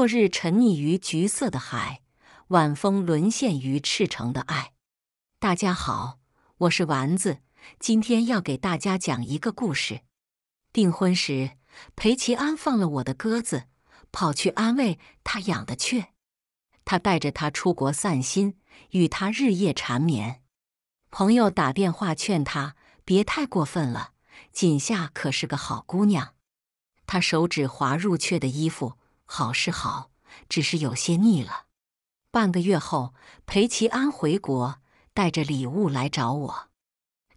落日沉溺于橘色的海，晚风沦陷于赤诚的爱。大家好，我是丸子，今天要给大家讲一个故事。订婚时，裴奇安放了我的鸽子，跑去安慰他养的雀。他带着他出国散心，与他日夜缠绵。朋友打电话劝他别太过分了，锦夏可是个好姑娘。他手指划入雀的衣服。好是好，只是有些腻了。半个月后，裴齐安回国，带着礼物来找我。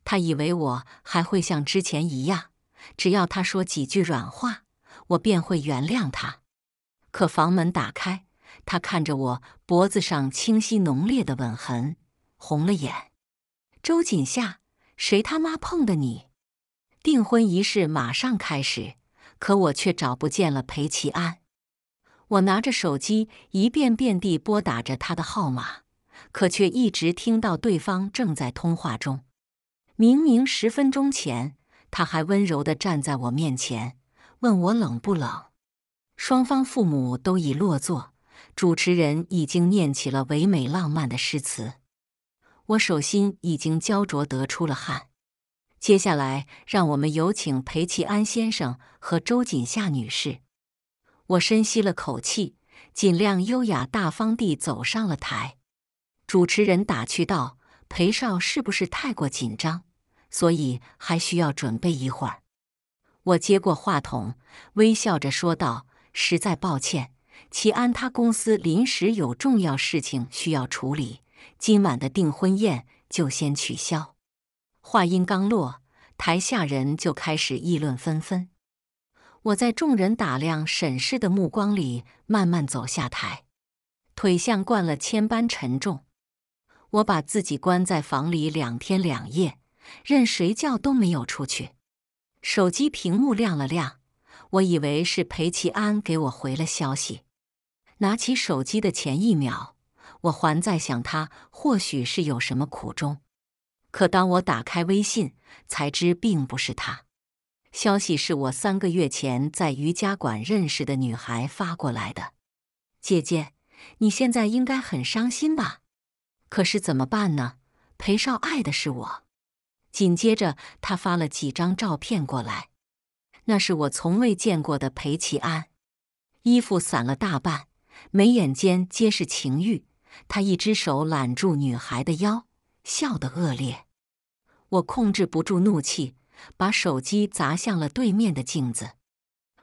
他以为我还会像之前一样，只要他说几句软话，我便会原谅他。可房门打开，他看着我脖子上清晰浓烈的吻痕，红了眼。周锦夏，谁他妈碰的你？订婚仪式马上开始，可我却找不见了裴齐安。我拿着手机一遍遍地拨打着他的号码，可却一直听到对方正在通话中。明明十分钟前，他还温柔地站在我面前，问我冷不冷。双方父母都已落座，主持人已经念起了唯美浪漫的诗词。我手心已经焦灼得出了汗。接下来，让我们有请裴奇安先生和周锦夏女士。我深吸了口气，尽量优雅大方地走上了台。主持人打趣道：“裴少是不是太过紧张，所以还需要准备一会儿？”我接过话筒，微笑着说道：“实在抱歉，齐安他公司临时有重要事情需要处理，今晚的订婚宴就先取消。”话音刚落，台下人就开始议论纷纷。我在众人打量、审视的目光里慢慢走下台，腿像灌了铅般沉重。我把自己关在房里两天两夜，任谁叫都没有出去。手机屏幕亮了亮，我以为是裴齐安给我回了消息。拿起手机的前一秒，我还在想他或许是有什么苦衷，可当我打开微信，才知并不是他。消息是我三个月前在瑜伽馆认识的女孩发过来的。姐姐，你现在应该很伤心吧？可是怎么办呢？裴少爱的是我。紧接着，他发了几张照片过来，那是我从未见过的裴奇安，衣服散了大半，眉眼间皆是情欲。他一只手揽住女孩的腰，笑得恶劣。我控制不住怒气。把手机砸向了对面的镜子，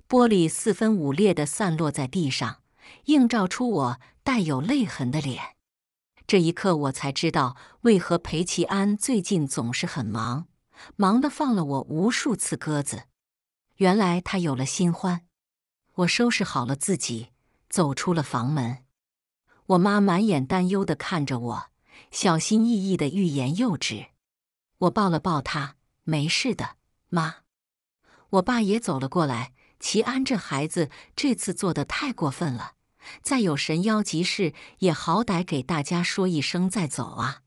玻璃四分五裂的散落在地上，映照出我带有泪痕的脸。这一刻，我才知道为何裴齐安最近总是很忙，忙得放了我无数次鸽子。原来他有了新欢。我收拾好了自己，走出了房门。我妈满眼担忧地看着我，小心翼翼地欲言又止。我抱了抱她。没事的，妈。我爸也走了过来。齐安这孩子这次做的太过分了，再有神妖急事也好歹给大家说一声再走啊。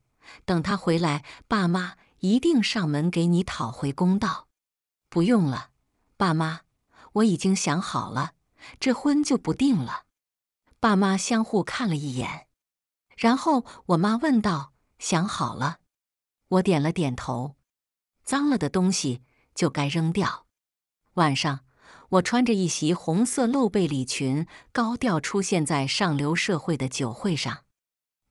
等他回来，爸妈一定上门给你讨回公道。不用了，爸妈，我已经想好了，这婚就不定了。爸妈相互看了一眼，然后我妈问道：“想好了？”我点了点头。脏了的东西就该扔掉。晚上，我穿着一袭红色露背礼裙，高调出现在上流社会的酒会上，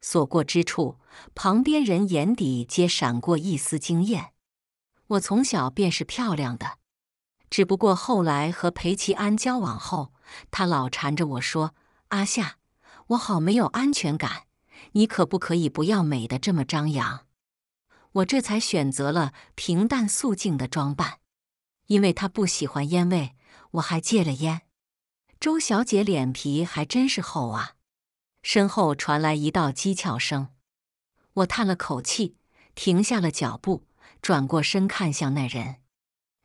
所过之处，旁边人眼底皆闪过一丝惊艳。我从小便是漂亮的，只不过后来和裴奇安交往后，他老缠着我说：“阿夏，我好没有安全感，你可不可以不要美得这么张扬？”我这才选择了平淡素净的装扮，因为她不喜欢烟味，我还戒了烟。周小姐脸皮还真是厚啊！身后传来一道讥诮声，我叹了口气，停下了脚步，转过身看向那人。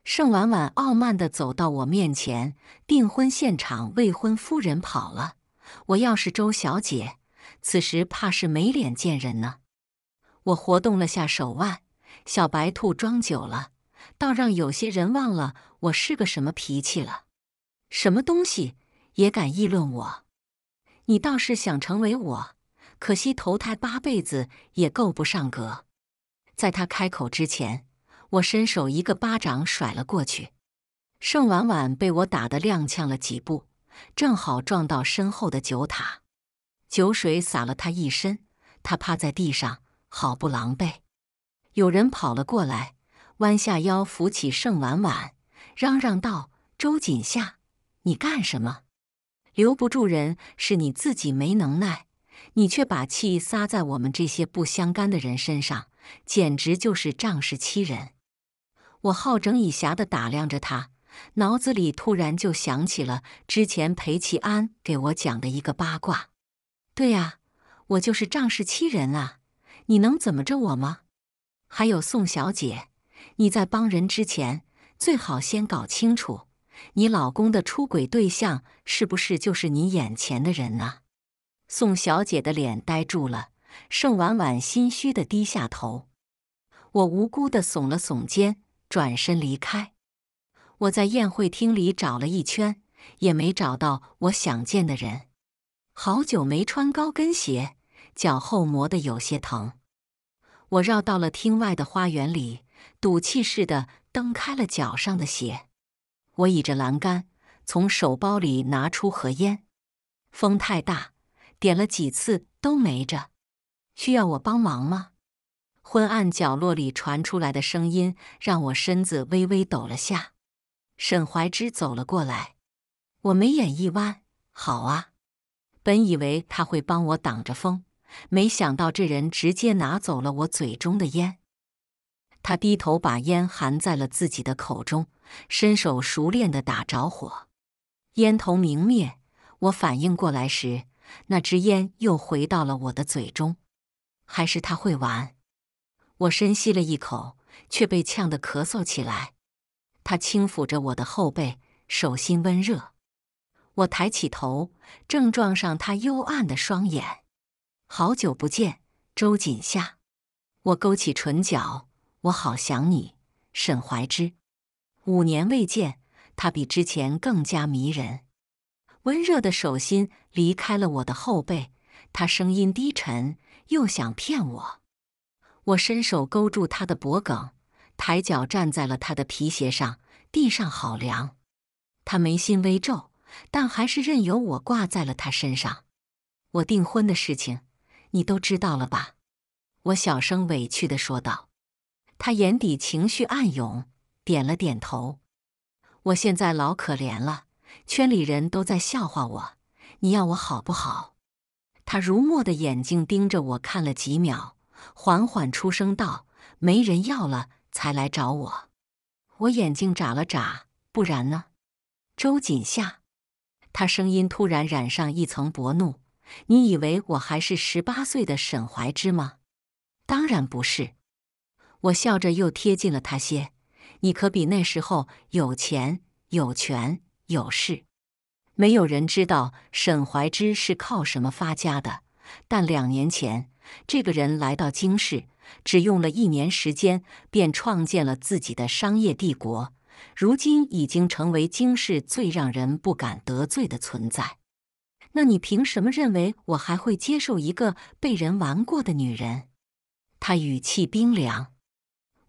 盛婉婉傲慢的走到我面前，订婚现场未婚夫人跑了，我要是周小姐，此时怕是没脸见人呢。我活动了下手腕，小白兔装久了，倒让有些人忘了我是个什么脾气了。什么东西也敢议论我？你倒是想成为我，可惜投胎八辈子也够不上格。在他开口之前，我伸手一个巴掌甩了过去。盛婉婉被我打得踉跄了几步，正好撞到身后的酒塔，酒水洒了他一身，他趴在地上。好不狼狈！有人跑了过来，弯下腰扶起盛婉婉，嚷嚷道：“周锦夏，你干什么？留不住人是你自己没能耐，你却把气撒在我们这些不相干的人身上，简直就是仗势欺人！”我好整以暇地打量着他，脑子里突然就想起了之前裴齐安给我讲的一个八卦。对啊，我就是仗势欺人啊！你能怎么着我吗？还有宋小姐，你在帮人之前，最好先搞清楚，你老公的出轨对象是不是就是你眼前的人啊？宋小姐的脸呆住了，盛婉婉心虚的低下头，我无辜的耸了耸肩，转身离开。我在宴会厅里找了一圈，也没找到我想见的人。好久没穿高跟鞋，脚后磨的有些疼。我绕到了厅外的花园里，赌气似的蹬开了脚上的鞋。我倚着栏杆，从手包里拿出盒烟，风太大，点了几次都没着。需要我帮忙吗？昏暗角落里传出来的声音让我身子微微抖了下。沈怀之走了过来，我眉眼一弯：“好啊。”本以为他会帮我挡着风。没想到这人直接拿走了我嘴中的烟，他低头把烟含在了自己的口中，伸手熟练的打着火，烟头明灭。我反应过来时，那支烟又回到了我的嘴中，还是他会玩。我深吸了一口，却被呛得咳嗽起来。他轻抚着我的后背，手心温热。我抬起头，正撞上他幽暗的双眼。好久不见，周锦夏。我勾起唇角，我好想你，沈怀之。五年未见，他比之前更加迷人。温热的手心离开了我的后背，他声音低沉，又想骗我。我伸手勾住他的脖颈，抬脚站在了他的皮鞋上，地上好凉。他眉心微皱，但还是任由我挂在了他身上。我订婚的事情。你都知道了吧？我小声委屈的说道。他眼底情绪暗涌，点了点头。我现在老可怜了，圈里人都在笑话我。你要我好不好？他如墨的眼睛盯着我看了几秒，缓缓出声道：“没人要了才来找我。”我眼睛眨了眨，不然呢？周锦夏，他声音突然染上一层薄怒。你以为我还是十八岁的沈怀之吗？当然不是。我笑着又贴近了他些。你可比那时候有钱、有权、有势。没有人知道沈怀之是靠什么发家的，但两年前这个人来到京市，只用了一年时间便创建了自己的商业帝国，如今已经成为京市最让人不敢得罪的存在。那你凭什么认为我还会接受一个被人玩过的女人？他语气冰凉。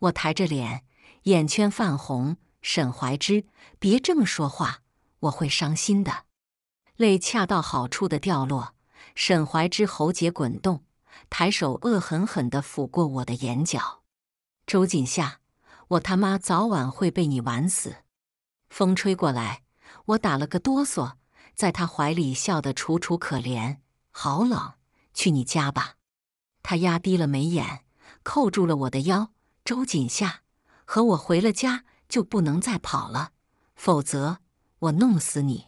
我抬着脸，眼圈泛红。沈怀之，别这么说话，我会伤心的。泪恰到好处的掉落。沈怀之喉结滚动，抬手恶狠狠的抚过我的眼角。周锦夏，我他妈早晚会被你玩死。风吹过来，我打了个哆嗦。在他怀里笑得楚楚可怜，好冷，去你家吧。他压低了眉眼，扣住了我的腰。周锦夏和我回了家，就不能再跑了，否则我弄死你。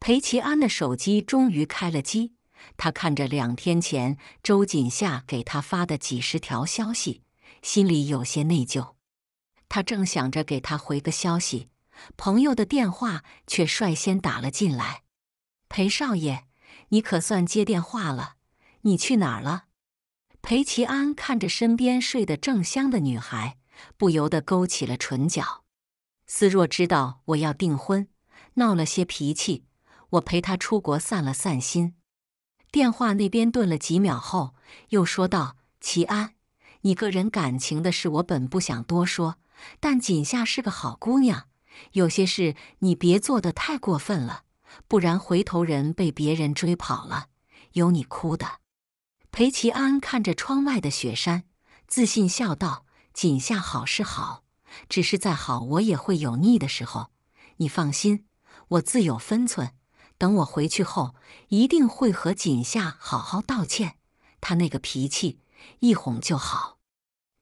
裴齐安的手机终于开了机，他看着两天前周锦夏给他发的几十条消息，心里有些内疚。他正想着给他回个消息，朋友的电话却率先打了进来。裴少爷，你可算接电话了！你去哪儿了？裴齐安看着身边睡得正香的女孩，不由得勾起了唇角。思若知道我要订婚，闹了些脾气，我陪她出国散了散心。电话那边顿了几秒后，又说道：“齐安，你个人感情的事我本不想多说，但锦夏是个好姑娘，有些事你别做的太过分了。”不然回头人被别人追跑了，有你哭的。裴齐安看着窗外的雪山，自信笑道：“锦夏好是好，只是再好我也会有腻的时候。你放心，我自有分寸。等我回去后，一定会和锦夏好好道歉。他那个脾气，一哄就好。”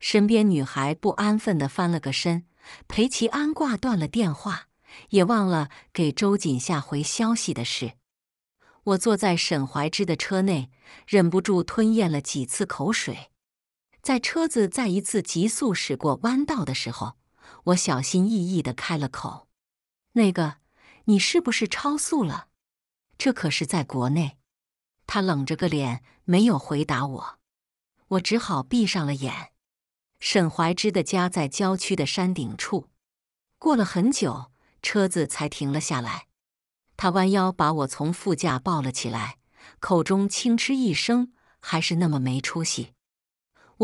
身边女孩不安分地翻了个身，裴齐安挂断了电话。也忘了给周锦夏回消息的事。我坐在沈怀之的车内，忍不住吞咽了几次口水。在车子再一次急速驶过弯道的时候，我小心翼翼地开了口：“那个，你是不是超速了？这可是在国内。”他冷着个脸，没有回答我。我只好闭上了眼。沈怀之的家在郊区的山顶处。过了很久。车子才停了下来，他弯腰把我从副驾抱了起来，口中轻嗤一声：“还是那么没出息。”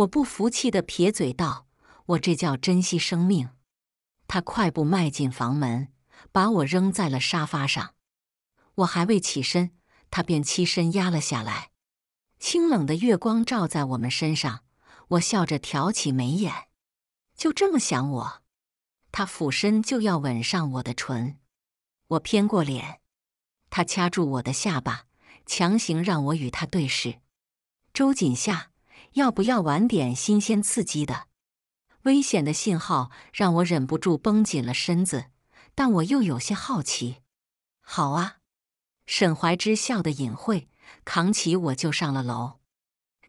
我不服气的撇嘴道：“我这叫珍惜生命。”他快步迈进房门，把我扔在了沙发上。我还未起身，他便栖身压了下来。清冷的月光照在我们身上，我笑着挑起眉眼：“就这么想我？”他俯身就要吻上我的唇，我偏过脸，他掐住我的下巴，强行让我与他对视。周锦夏，要不要玩点新鲜刺激的？危险的信号让我忍不住绷紧了身子，但我又有些好奇。好啊，沈怀之笑得隐晦，扛起我就上了楼。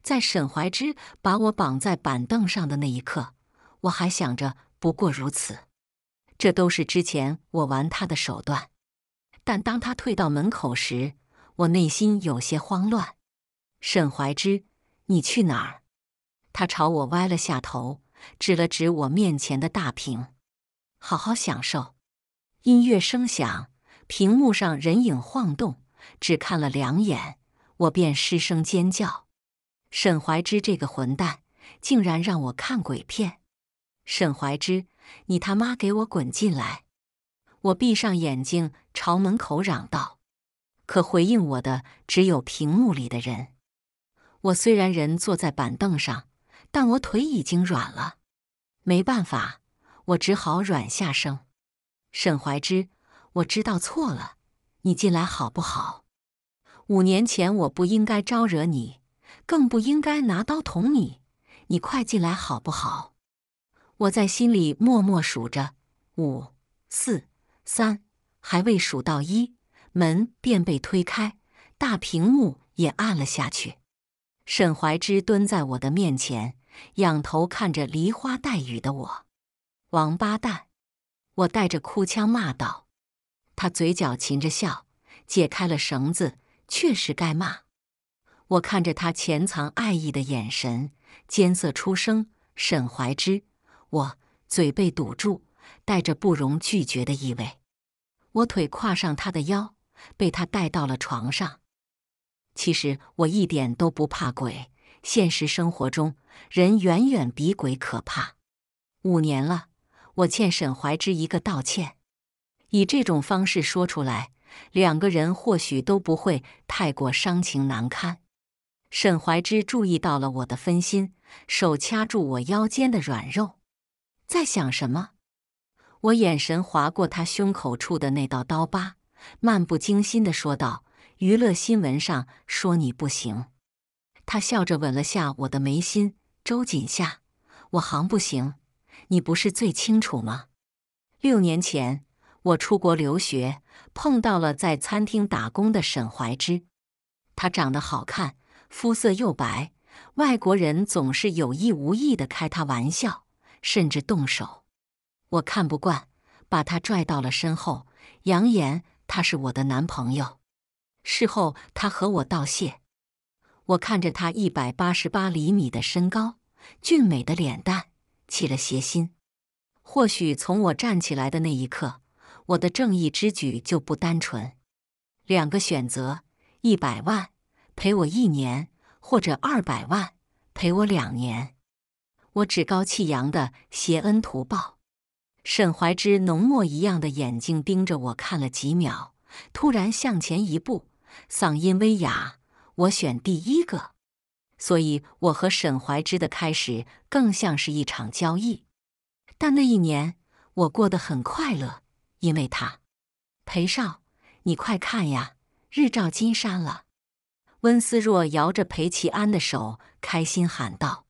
在沈怀之把我绑在板凳上的那一刻，我还想着不过如此。这都是之前我玩他的手段，但当他退到门口时，我内心有些慌乱。沈怀之，你去哪儿？他朝我歪了下头，指了指我面前的大屏：“好好享受。”音乐声响，屏幕上人影晃动，只看了两眼，我便失声尖叫。沈怀之这个混蛋，竟然让我看鬼片！沈怀之。你他妈给我滚进来！我闭上眼睛朝门口嚷道，可回应我的只有屏幕里的人。我虽然人坐在板凳上，但我腿已经软了，没办法，我只好软下声：“沈怀之，我知道错了，你进来好不好？五年前我不应该招惹你，更不应该拿刀捅你，你快进来好不好？”我在心里默默数着，五四三，还未数到一，门便被推开，大屏幕也暗了下去。沈怀之蹲在我的面前，仰头看着梨花带雨的我。王八蛋！我带着哭腔骂道。他嘴角噙着笑，解开了绳子，确实该骂。我看着他潜藏爱意的眼神，艰涩出声：“沈怀之。”我嘴被堵住，带着不容拒绝的意味。我腿跨上他的腰，被他带到了床上。其实我一点都不怕鬼，现实生活中人远远比鬼可怕。五年了，我欠沈怀之一个道歉，以这种方式说出来，两个人或许都不会太过伤情难堪。沈怀之注意到了我的分心，手掐住我腰间的软肉。在想什么？我眼神划过他胸口处的那道刀疤，漫不经心地说道：“娱乐新闻上说你不行。”他笑着吻了下我的眉心。周锦夏，我行不行？你不是最清楚吗？六年前，我出国留学，碰到了在餐厅打工的沈怀之。他长得好看，肤色又白，外国人总是有意无意的开他玩笑。甚至动手，我看不惯，把他拽到了身后，扬言他是我的男朋友。事后他和我道谢，我看着他一百八十八厘米的身高、俊美的脸蛋，起了邪心。或许从我站起来的那一刻，我的正义之举就不单纯。两个选择：一百万赔我一年，或者二百万赔我两年。我趾高气扬的谢恩图报，沈怀之浓墨一样的眼睛盯着我看了几秒，突然向前一步，嗓音微哑：“我选第一个。”所以我和沈怀之的开始更像是一场交易。但那一年我过得很快乐，因为他，裴少，你快看呀，日照金山了！温思若摇着裴齐安的手，开心喊道。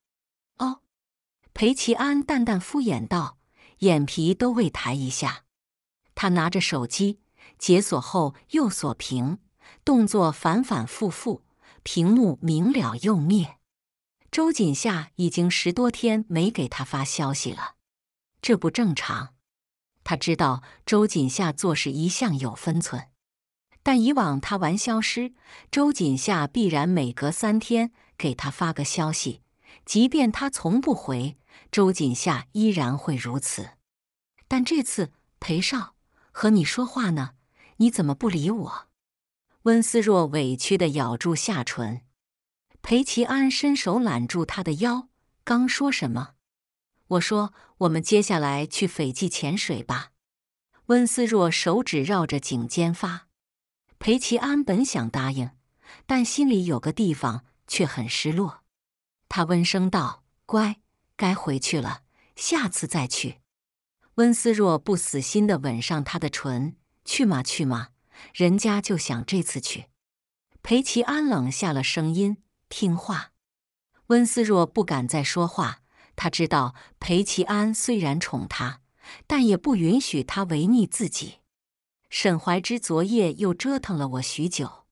裴奇安淡淡敷衍道，眼皮都未抬一下。他拿着手机解锁后又锁屏，动作反反复复，屏幕明了又灭。周锦夏已经十多天没给他发消息了，这不正常。他知道周锦夏做事一向有分寸，但以往他玩消失，周锦夏必然每隔三天给他发个消息，即便他从不回。周锦夏依然会如此，但这次裴少和你说话呢，你怎么不理我？温思若委屈地咬住下唇。裴齐安伸手揽住她的腰，刚说什么？我说我们接下来去斐济潜水吧。温思若手指绕着颈肩发。裴齐安本想答应，但心里有个地方却很失落。他温声道：“乖。”该回去了，下次再去。温思若不死心的吻上他的唇，去嘛去嘛，人家就想这次去。裴齐安冷下了声音，听话。温思若不敢再说话，他知道裴齐安虽然宠他，但也不允许他违逆自己。沈怀之昨夜又折腾了我许久，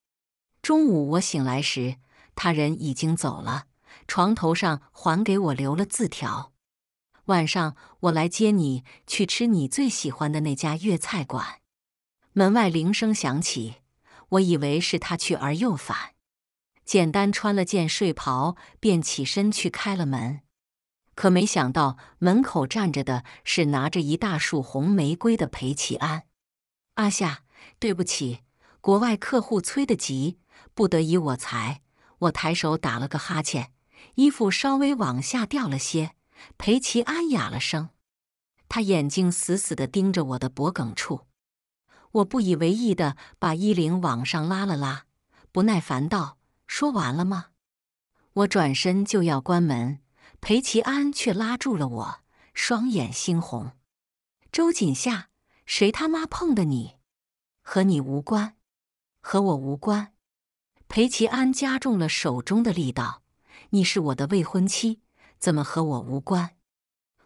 中午我醒来时，他人已经走了。床头上还给我留了字条，晚上我来接你去吃你最喜欢的那家粤菜馆。门外铃声响起，我以为是他去而又返，简单穿了件睡袍便起身去开了门，可没想到门口站着的是拿着一大束红玫瑰的裴启安。阿夏，对不起，国外客户催得急，不得已我才……我抬手打了个哈欠。衣服稍微往下掉了些，裴奇安哑了声，他眼睛死死的盯着我的脖颈处。我不以为意的把衣领往上拉了拉，不耐烦道：“说完了吗？”我转身就要关门，裴奇安却拉住了我，双眼猩红：“周锦夏，谁他妈碰的你？和你无关，和我无关。”裴奇安加重了手中的力道。你是我的未婚妻，怎么和我无关？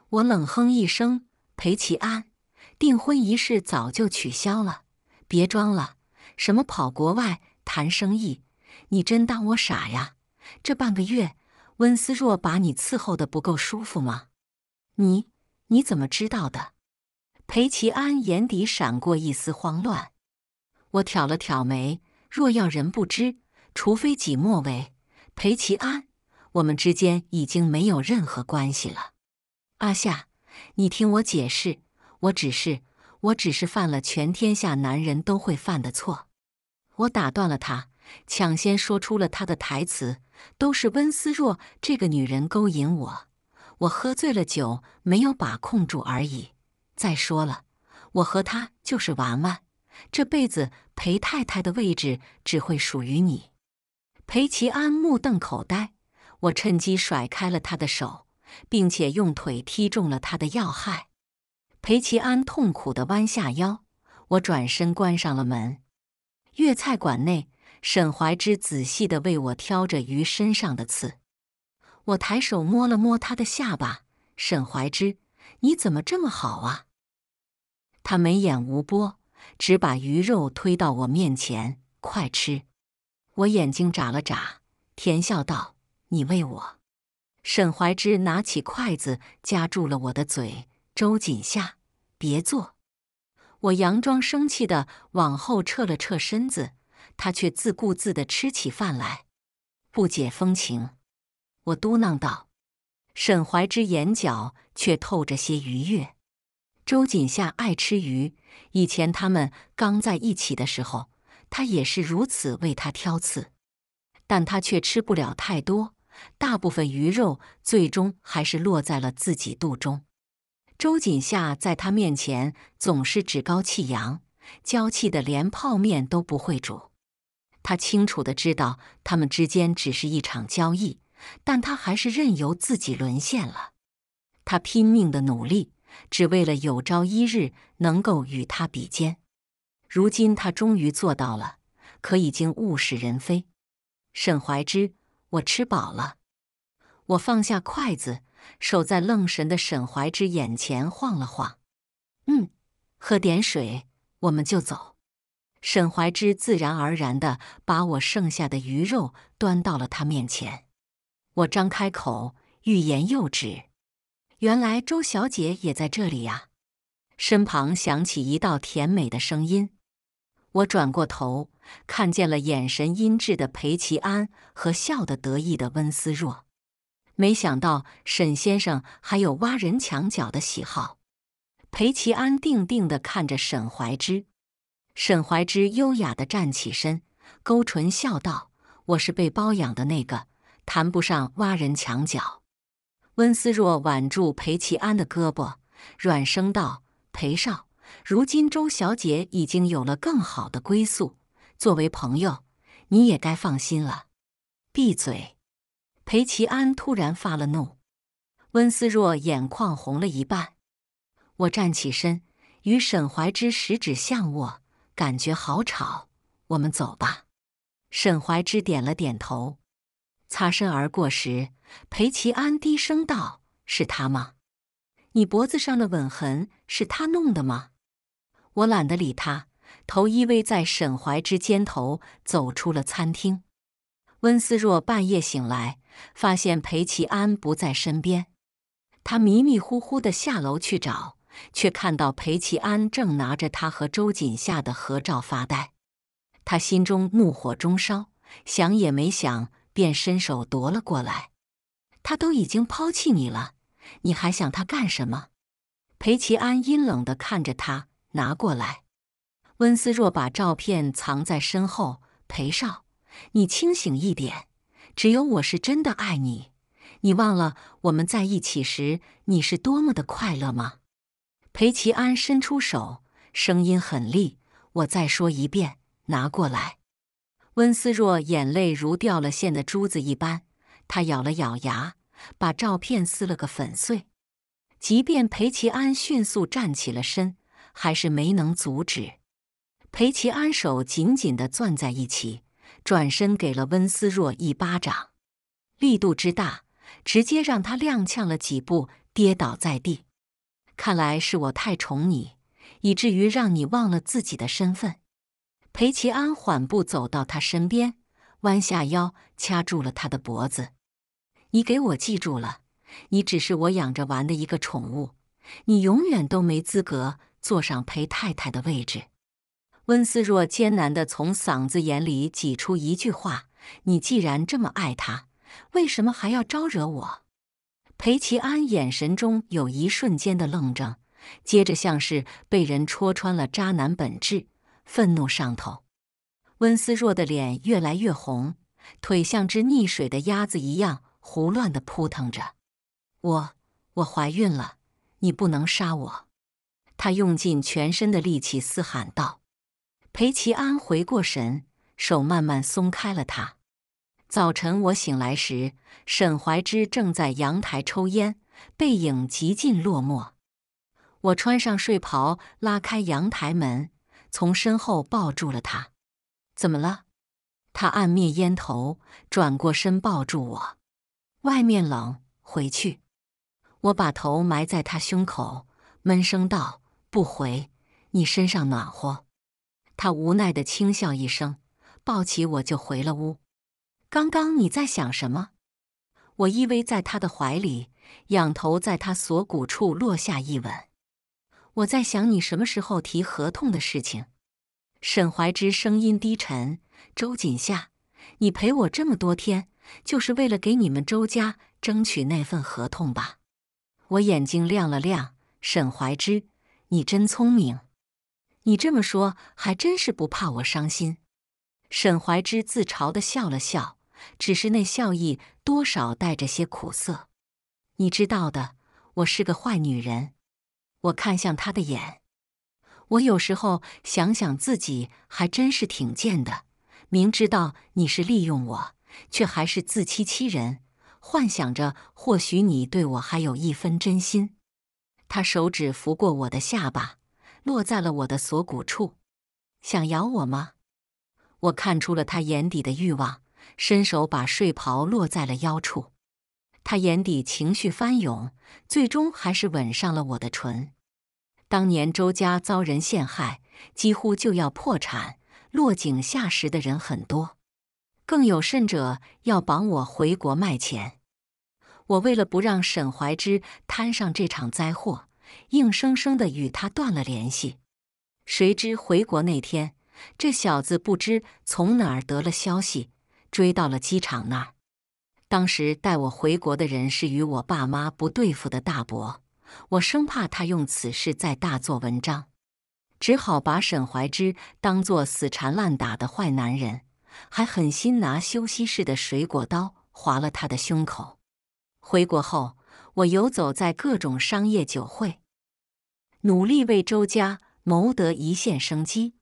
我冷哼一声：“裴齐安，订婚仪式早就取消了，别装了，什么跑国外谈生意，你真当我傻呀？这半个月，温思若把你伺候的不够舒服吗？你你怎么知道的？”裴齐安眼底闪过一丝慌乱，我挑了挑眉：“若要人不知，除非己莫为。”裴齐安。我们之间已经没有任何关系了，阿夏，你听我解释，我只是，我只是犯了全天下男人都会犯的错。我打断了他，抢先说出了他的台词：“都是温思若这个女人勾引我，我喝醉了酒没有把控住而已。再说了，我和她就是玩玩，这辈子裴太太的位置只会属于你。”裴齐安目瞪口呆。我趁机甩开了他的手，并且用腿踢中了他的要害。裴奇安痛苦地弯下腰，我转身关上了门。粤菜馆内，沈怀之仔细地为我挑着鱼身上的刺。我抬手摸了摸他的下巴，沈怀之，你怎么这么好啊？他眉眼无波，只把鱼肉推到我面前，快吃。我眼睛眨了眨，甜笑道。你喂我，沈怀之拿起筷子夹住了我的嘴。周锦夏，别做！我佯装生气的往后撤了撤身子，他却自顾自的吃起饭来，不解风情。我嘟囔道，沈怀之眼角却透着些愉悦。周锦夏爱吃鱼，以前他们刚在一起的时候，他也是如此为他挑刺，但他却吃不了太多。大部分鱼肉最终还是落在了自己肚中。周锦夏在他面前总是趾高气扬，娇气的连泡面都不会煮。他清楚的知道他们之间只是一场交易，但他还是任由自己沦陷了。他拼命的努力，只为了有朝一日能够与他比肩。如今他终于做到了，可已经物是人非。沈怀之。我吃饱了，我放下筷子，守在愣神的沈怀之眼前晃了晃。嗯，喝点水，我们就走。沈怀之自然而然地把我剩下的鱼肉端到了他面前。我张开口，欲言又止。原来周小姐也在这里呀！身旁响起一道甜美的声音。我转过头，看见了眼神阴鸷的裴齐安和笑得得意的温思若。没想到沈先生还有挖人墙角的喜好。裴齐安定定地看着沈怀之，沈怀之优雅地站起身，勾唇笑道：“我是被包养的那个，谈不上挖人墙角。”温思若挽住裴齐安的胳膊，软声道：“裴少。”如今周小姐已经有了更好的归宿，作为朋友，你也该放心了。闭嘴！裴奇安突然发了怒。温思若眼眶红了一半。我站起身，与沈怀之十指相握，感觉好吵。我们走吧。沈怀之点了点头。擦身而过时，裴奇安低声道：“是他吗？你脖子上的吻痕是他弄的吗？”我懒得理他，头依偎在沈怀之肩头，走出了餐厅。温思若半夜醒来，发现裴齐安不在身边，他迷迷糊糊的下楼去找，却看到裴齐安正拿着他和周锦夏的合照发呆。他心中怒火中烧，想也没想便伸手夺了过来。他都已经抛弃你了，你还想他干什么？裴齐安阴冷的看着他。拿过来，温思若把照片藏在身后。裴少，你清醒一点，只有我是真的爱你。你忘了我们在一起时你是多么的快乐吗？裴齐安伸出手，声音很厉：“我再说一遍，拿过来。”温思若眼泪如掉了线的珠子一般，他咬了咬牙，把照片撕了个粉碎。即便裴齐安迅速站起了身。还是没能阻止，裴齐安手紧紧的攥在一起，转身给了温思若一巴掌，力度之大，直接让他踉跄了几步，跌倒在地。看来是我太宠你，以至于让你忘了自己的身份。裴齐安缓步走到他身边，弯下腰掐住了他的脖子：“你给我记住了，你只是我养着玩的一个宠物，你永远都没资格。”坐上裴太太的位置，温思若艰难地从嗓子眼里挤出一句话：“你既然这么爱他，为什么还要招惹我？”裴齐安眼神中有一瞬间的愣怔，接着像是被人戳穿了渣男本质，愤怒上头。温思若的脸越来越红，腿像只溺水的鸭子一样胡乱地扑腾着：“我我怀孕了，你不能杀我。”他用尽全身的力气嘶喊道：“裴齐安，回过神，手慢慢松开了他。”早晨我醒来时，沈怀之正在阳台抽烟，背影极尽落寞。我穿上睡袍，拉开阳台门，从身后抱住了他。“怎么了？”他按灭烟头，转过身抱住我。“外面冷，回去。”我把头埋在他胸口，闷声道。不回，你身上暖和。他无奈的轻笑一声，抱起我就回了屋。刚刚你在想什么？我依偎在他的怀里，仰头在他锁骨处落下一吻。我在想你什么时候提合同的事情。沈怀之声音低沉：“周锦夏，你陪我这么多天，就是为了给你们周家争取那份合同吧？”我眼睛亮了亮。沈怀之。你真聪明，你这么说还真是不怕我伤心。沈怀之自嘲的笑了笑，只是那笑意多少带着些苦涩。你知道的，我是个坏女人。我看向他的眼，我有时候想想自己还真是挺贱的，明知道你是利用我，却还是自欺欺人，幻想着或许你对我还有一分真心。他手指拂过我的下巴，落在了我的锁骨处，想咬我吗？我看出了他眼底的欲望，伸手把睡袍落在了腰处。他眼底情绪翻涌，最终还是吻上了我的唇。当年周家遭人陷害，几乎就要破产，落井下石的人很多，更有甚者要绑我回国卖钱。我为了不让沈怀之摊上这场灾祸，硬生生的与他断了联系。谁知回国那天，这小子不知从哪儿得了消息，追到了机场那儿。当时带我回国的人是与我爸妈不对付的大伯，我生怕他用此事再大做文章，只好把沈怀之当作死缠烂打的坏男人，还狠心拿休息室的水果刀划了他的胸口。回国后，我游走在各种商业酒会，努力为周家谋得一线生机。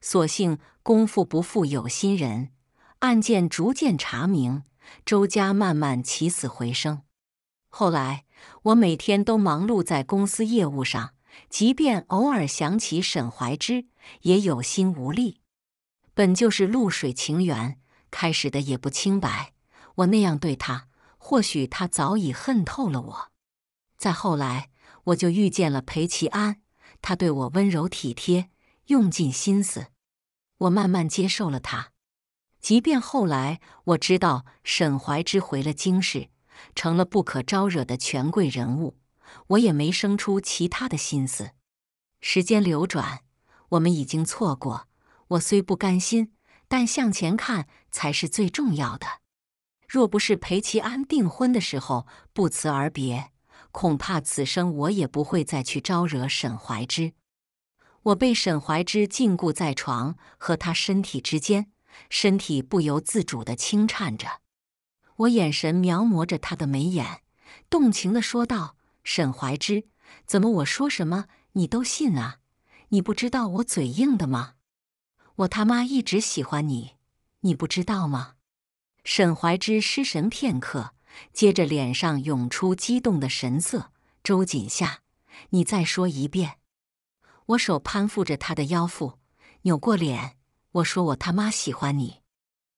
所幸功夫不负有心人，案件逐渐查明，周家慢慢起死回生。后来，我每天都忙碌在公司业务上，即便偶尔想起沈怀之，也有心无力。本就是露水情缘，开始的也不清白。我那样对他。或许他早已恨透了我。再后来，我就遇见了裴齐安，他对我温柔体贴，用尽心思，我慢慢接受了他。即便后来我知道沈怀之回了京市，成了不可招惹的权贵人物，我也没生出其他的心思。时间流转，我们已经错过。我虽不甘心，但向前看才是最重要的。若不是裴齐安订婚的时候不辞而别，恐怕此生我也不会再去招惹沈怀之。我被沈怀之禁锢在床和他身体之间，身体不由自主的轻颤着，我眼神描摹着他的眉眼，动情的说道：“沈怀之，怎么我说什么你都信啊？你不知道我嘴硬的吗？我他妈一直喜欢你，你不知道吗？”沈怀之失神片刻，接着脸上涌出激动的神色。周锦夏，你再说一遍。我手攀附着他的腰腹，扭过脸，我说：“我他妈喜欢你。”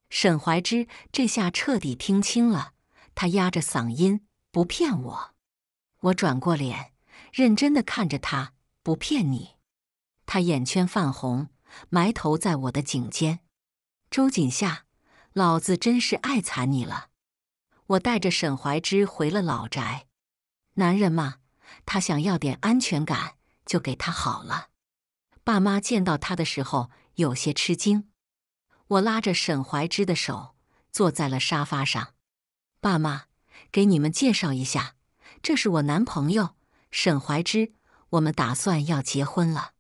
沈怀之这下彻底听清了，他压着嗓音：“不骗我。”我转过脸，认真的看着他：“不骗你。”他眼圈泛红，埋头在我的颈间。周锦夏。老子真是爱惨你了！我带着沈怀之回了老宅。男人嘛，他想要点安全感，就给他好了。爸妈见到他的时候有些吃惊。我拉着沈怀之的手，坐在了沙发上。爸妈，给你们介绍一下，这是我男朋友沈怀之。我们打算要结婚了。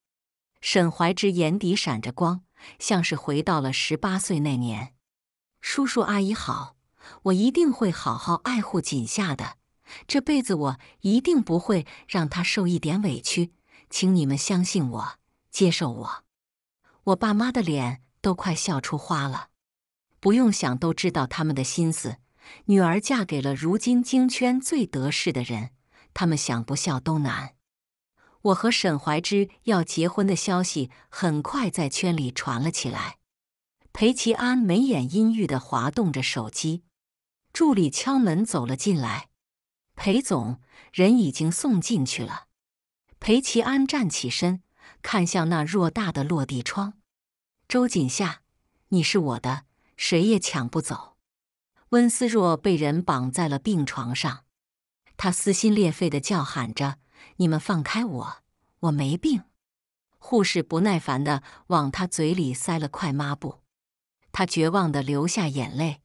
沈怀之眼底闪着光，像是回到了十八岁那年。叔叔阿姨好，我一定会好好爱护锦夏的。这辈子我一定不会让她受一点委屈，请你们相信我，接受我。我爸妈的脸都快笑出花了，不用想都知道他们的心思。女儿嫁给了如今京圈最得势的人，他们想不笑都难。我和沈怀之要结婚的消息很快在圈里传了起来。裴奇安眉眼阴郁地滑动着手机，助理敲门走了进来。裴总，人已经送进去了。裴奇安站起身，看向那偌大的落地窗。周锦夏，你是我的，谁也抢不走。温思若被人绑在了病床上，他撕心裂肺地叫喊着：“你们放开我，我没病！”护士不耐烦地往他嘴里塞了块抹布。他绝望地流下眼泪。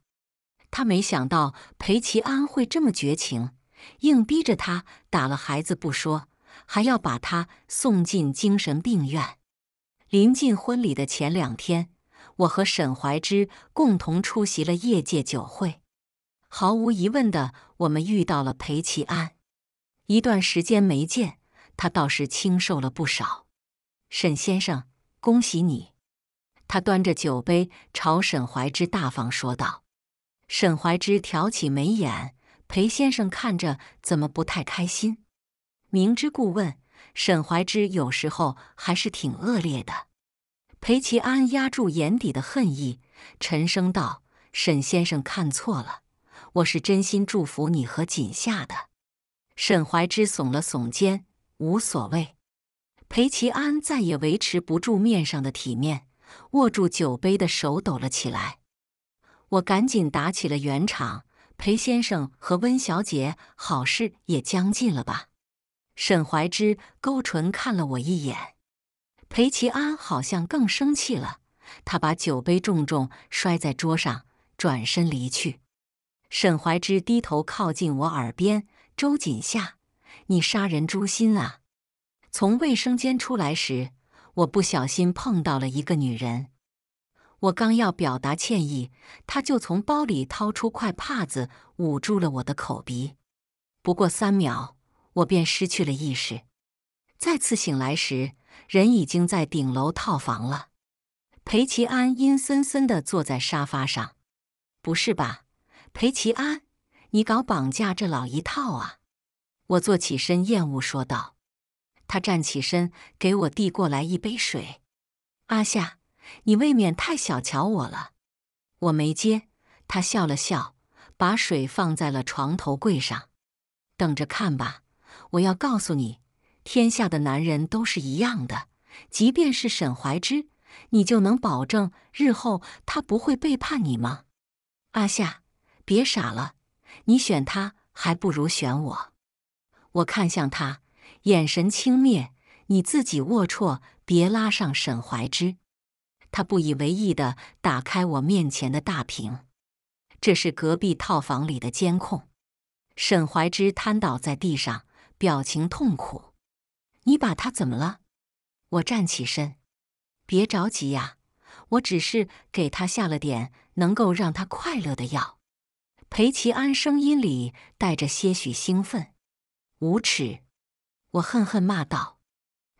他没想到裴奇安会这么绝情，硬逼着他打了孩子不说，还要把他送进精神病院。临近婚礼的前两天，我和沈怀之共同出席了业界酒会。毫无疑问的，我们遇到了裴奇安。一段时间没见，他倒是清瘦了不少。沈先生，恭喜你。他端着酒杯朝沈怀之大方说道：“沈怀之挑起眉眼，裴先生看着怎么不太开心？明知故问，沈怀之有时候还是挺恶劣的。”裴其安压住眼底的恨意，沉声道：“沈先生看错了，我是真心祝福你和锦夏的。”沈怀之耸了耸肩，无所谓。裴其安再也维持不住面上的体面。握住酒杯的手抖了起来，我赶紧打起了圆场：“裴先生和温小姐好事也将近了吧？”沈怀之勾唇看了我一眼，裴其安好像更生气了，他把酒杯重重摔在桌上，转身离去。沈怀之低头靠近我耳边：“周锦夏，你杀人诛心啊！”从卫生间出来时。我不小心碰到了一个女人，我刚要表达歉意，她就从包里掏出块帕子捂住了我的口鼻。不过三秒，我便失去了意识。再次醒来时，人已经在顶楼套房了。裴奇安阴森森的坐在沙发上。“不是吧，裴奇安，你搞绑架这老一套啊！”我坐起身，厌恶说道。他站起身，给我递过来一杯水。阿夏，你未免太小瞧我了。我没接，他笑了笑，把水放在了床头柜上。等着看吧，我要告诉你，天下的男人都是一样的。即便是沈怀之，你就能保证日后他不会背叛你吗？阿夏，别傻了，你选他还不如选我。我看向他。眼神轻蔑，你自己龌龊，别拉上沈怀之。他不以为意的打开我面前的大屏，这是隔壁套房里的监控。沈怀之瘫倒在地上，表情痛苦。你把他怎么了？我站起身，别着急呀，我只是给他下了点能够让他快乐的药。裴奇安声音里带着些许兴奋，无耻。我恨恨骂道：“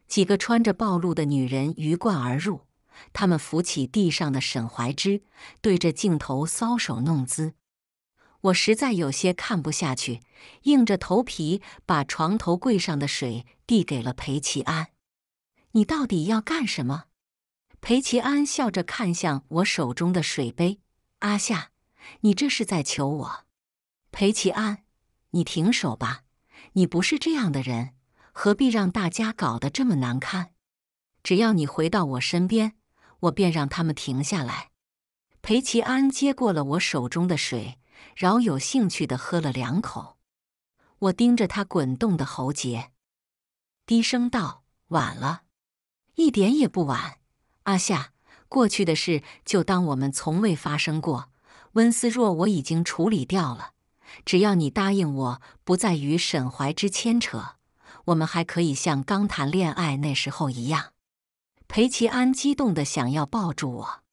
几个穿着暴露的女人鱼贯而入，她们扶起地上的沈怀之，对着镜头搔首弄姿。”我实在有些看不下去，硬着头皮把床头柜上的水递给了裴奇安。“你到底要干什么？”裴奇安笑着看向我手中的水杯：“阿夏，你这是在求我。”裴奇安，你停手吧，你不是这样的人。何必让大家搞得这么难堪？只要你回到我身边，我便让他们停下来。裴齐安接过了我手中的水，饶有兴趣地喝了两口。我盯着他滚动的喉结，低声道：“晚了，一点也不晚。阿夏，过去的事就当我们从未发生过。温思若我已经处理掉了，只要你答应我，不再与沈怀之牵扯。”我们还可以像刚谈恋爱那时候一样。裴齐安激动地想要抱住我，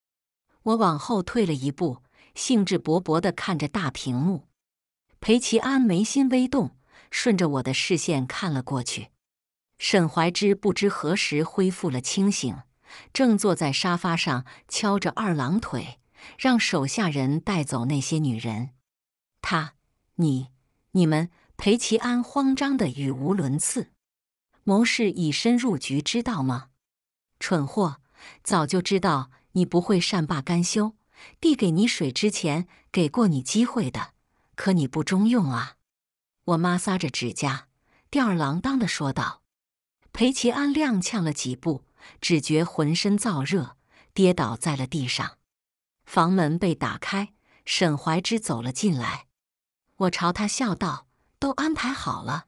我往后退了一步，兴致勃勃地看着大屏幕。裴齐安眉心微动，顺着我的视线看了过去。沈怀之不知何时恢复了清醒，正坐在沙发上敲着二郎腿，让手下人带走那些女人。他、你、你们。裴奇安慌张的语无伦次，谋士以身入局知道吗？蠢货，早就知道你不会善罢甘休。递给你水之前给过你机会的，可你不中用啊！我妈撒着指甲，吊儿郎当的说道。裴奇安踉跄了几步，只觉浑身燥热，跌倒在了地上。房门被打开，沈怀之走了进来。我朝他笑道。都安排好了，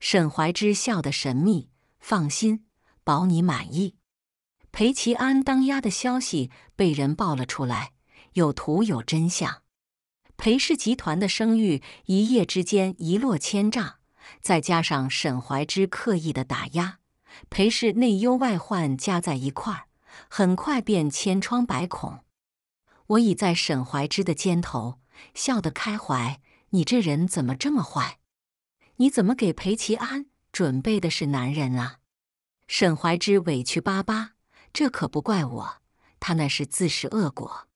沈怀之笑得神秘。放心，保你满意。裴其安当丫的消息被人爆了出来，有图有真相。裴氏集团的声誉一夜之间一落千丈，再加上沈怀之刻意的打压，裴氏内忧外患加在一块儿，很快便千疮百孔。我倚在沈怀之的肩头，笑得开怀。你这人怎么这么坏？你怎么给裴齐安准备的是男人啊？沈怀之委屈巴巴，这可不怪我，他那是自食恶果。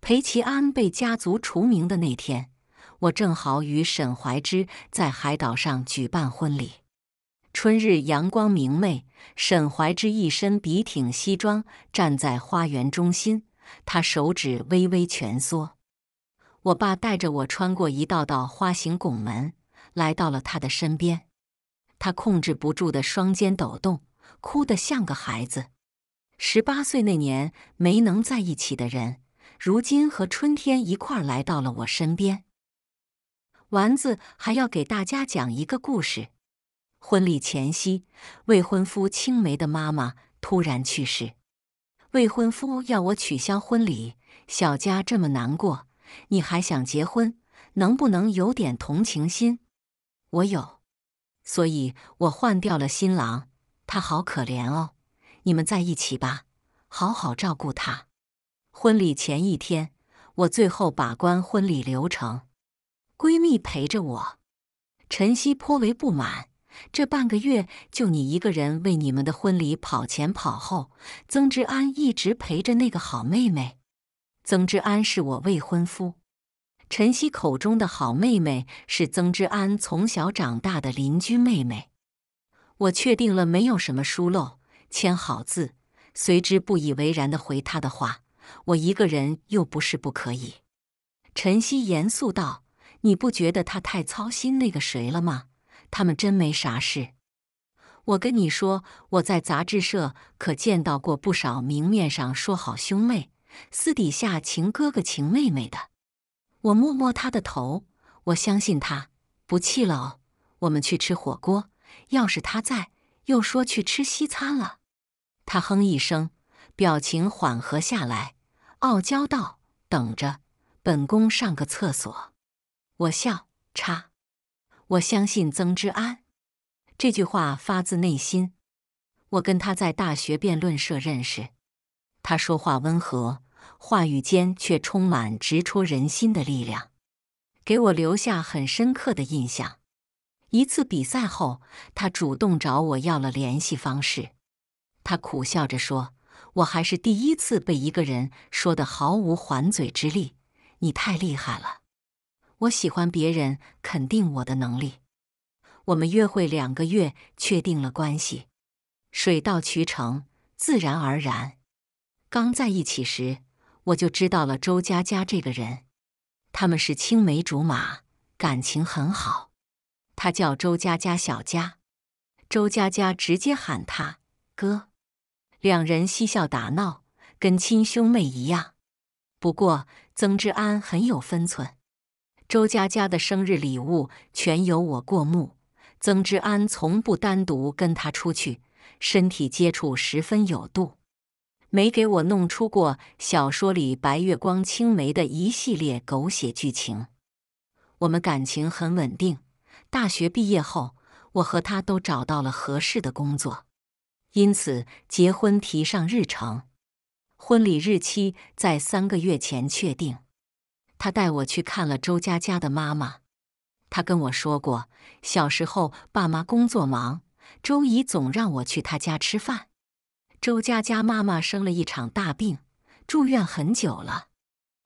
裴齐安被家族除名的那天，我正好与沈怀之在海岛上举办婚礼。春日阳光明媚，沈怀之一身笔挺西装站在花园中心，他手指微微蜷缩。我爸带着我穿过一道道花形拱门，来到了他的身边。他控制不住的双肩抖动，哭得像个孩子。十八岁那年没能在一起的人，如今和春天一块儿来到了我身边。丸子还要给大家讲一个故事。婚礼前夕，未婚夫青梅的妈妈突然去世，未婚夫要我取消婚礼。小佳这么难过。你还想结婚？能不能有点同情心？我有，所以我换掉了新郎，他好可怜哦。你们在一起吧，好好照顾他。婚礼前一天，我最后把关婚礼流程，闺蜜陪着我。晨曦颇为不满，这半个月就你一个人为你们的婚礼跑前跑后，曾之安一直陪着那个好妹妹。曾之安是我未婚夫，陈曦口中的好妹妹是曾之安从小长大的邻居妹妹。我确定了，没有什么疏漏，签好字。随之不以为然的回他的话：“我一个人又不是不可以。”陈曦严肃道：“你不觉得他太操心那个谁了吗？他们真没啥事。我跟你说，我在杂志社可见到过不少明面上说好兄妹。”私底下情哥哥情妹妹的，我摸摸他的头，我相信他，不气了。我们去吃火锅，要是他在，又说去吃西餐了。他哼一声，表情缓和下来，傲娇道：“等着，本宫上个厕所。”我笑，叉。我相信曾之安这句话发自内心。我跟他在大学辩论社认识。他说话温和，话语间却充满直戳人心的力量，给我留下很深刻的印象。一次比赛后，他主动找我要了联系方式。他苦笑着说：“我还是第一次被一个人说的毫无还嘴之力。”你太厉害了！我喜欢别人肯定我的能力。我们约会两个月，确定了关系，水到渠成，自然而然。刚在一起时，我就知道了周佳佳这个人。他们是青梅竹马，感情很好。他叫周佳佳小佳，周佳佳直接喊他哥。两人嬉笑打闹，跟亲兄妹一样。不过曾之安很有分寸，周佳佳的生日礼物全由我过目。曾之安从不单独跟他出去，身体接触十分有度。没给我弄出过小说里白月光青梅的一系列狗血剧情。我们感情很稳定。大学毕业后，我和他都找到了合适的工作，因此结婚提上日程。婚礼日期在三个月前确定。他带我去看了周佳佳的妈妈。他跟我说过，小时候爸妈工作忙，周姨总让我去她家吃饭。周佳佳妈妈生了一场大病，住院很久了。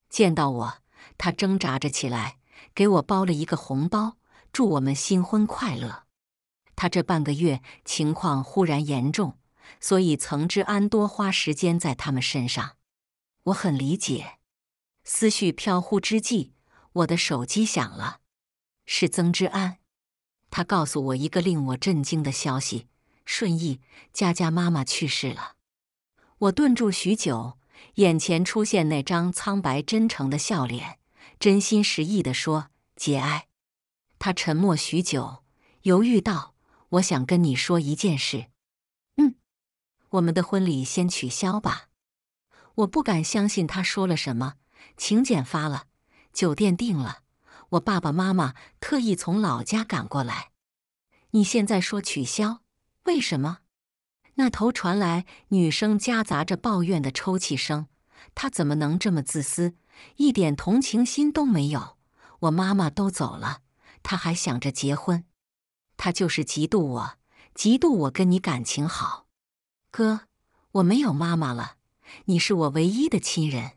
见到我，她挣扎着起来，给我包了一个红包，祝我们新婚快乐。她这半个月情况忽然严重，所以曾之安多花时间在他们身上。我很理解。思绪飘忽之际，我的手机响了，是曾之安。他告诉我一个令我震惊的消息。顺义，佳佳妈妈去世了。我顿住许久，眼前出现那张苍白真诚的笑脸，真心实意的说：“节哀。”他沉默许久，犹豫道：“我想跟你说一件事。”“嗯。”“我们的婚礼先取消吧。”我不敢相信他说了什么。请柬发了，酒店定了，我爸爸妈妈特意从老家赶过来。你现在说取消？为什么？那头传来女生夹杂着抱怨的抽泣声。她怎么能这么自私，一点同情心都没有？我妈妈都走了，她还想着结婚。她就是嫉妒我，嫉妒我跟你感情好。哥，我没有妈妈了，你是我唯一的亲人。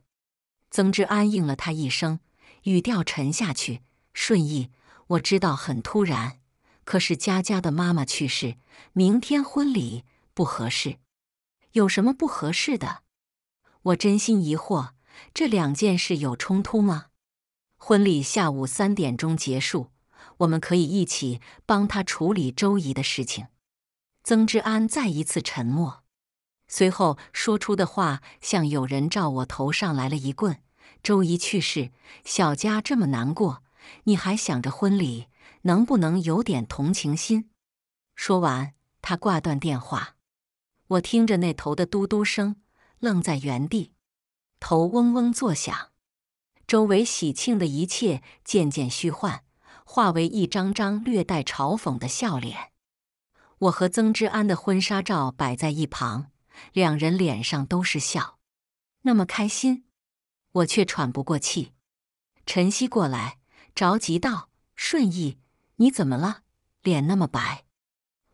曾之安应了他一声，语调沉下去。顺义，我知道，很突然。可是佳佳的妈妈去世，明天婚礼不合适。有什么不合适的？我真心疑惑，这两件事有冲突吗？婚礼下午三点钟结束，我们可以一起帮他处理周姨的事情。曾之安再一次沉默，随后说出的话像有人照我头上来了一棍：周姨去世，小佳这么难过，你还想着婚礼？能不能有点同情心？说完，他挂断电话。我听着那头的嘟嘟声，愣在原地，头嗡嗡作响。周围喜庆的一切渐渐虚幻，化为一张张略带嘲讽的笑脸。我和曾之安的婚纱照摆在一旁，两人脸上都是笑，那么开心，我却喘不过气。晨曦过来，着急道：“顺义。”你怎么了？脸那么白！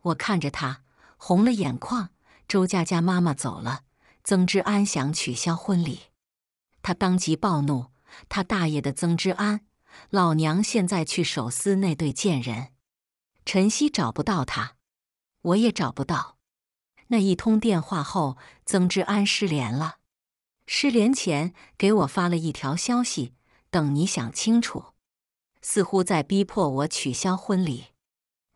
我看着他，红了眼眶。周佳佳妈妈走了，曾之安想取消婚礼，他当即暴怒。他大爷的曾之安，老娘现在去手撕那对贱人！晨曦找不到他，我也找不到。那一通电话后，曾之安失联了。失联前给我发了一条消息：“等你想清楚。”似乎在逼迫我取消婚礼。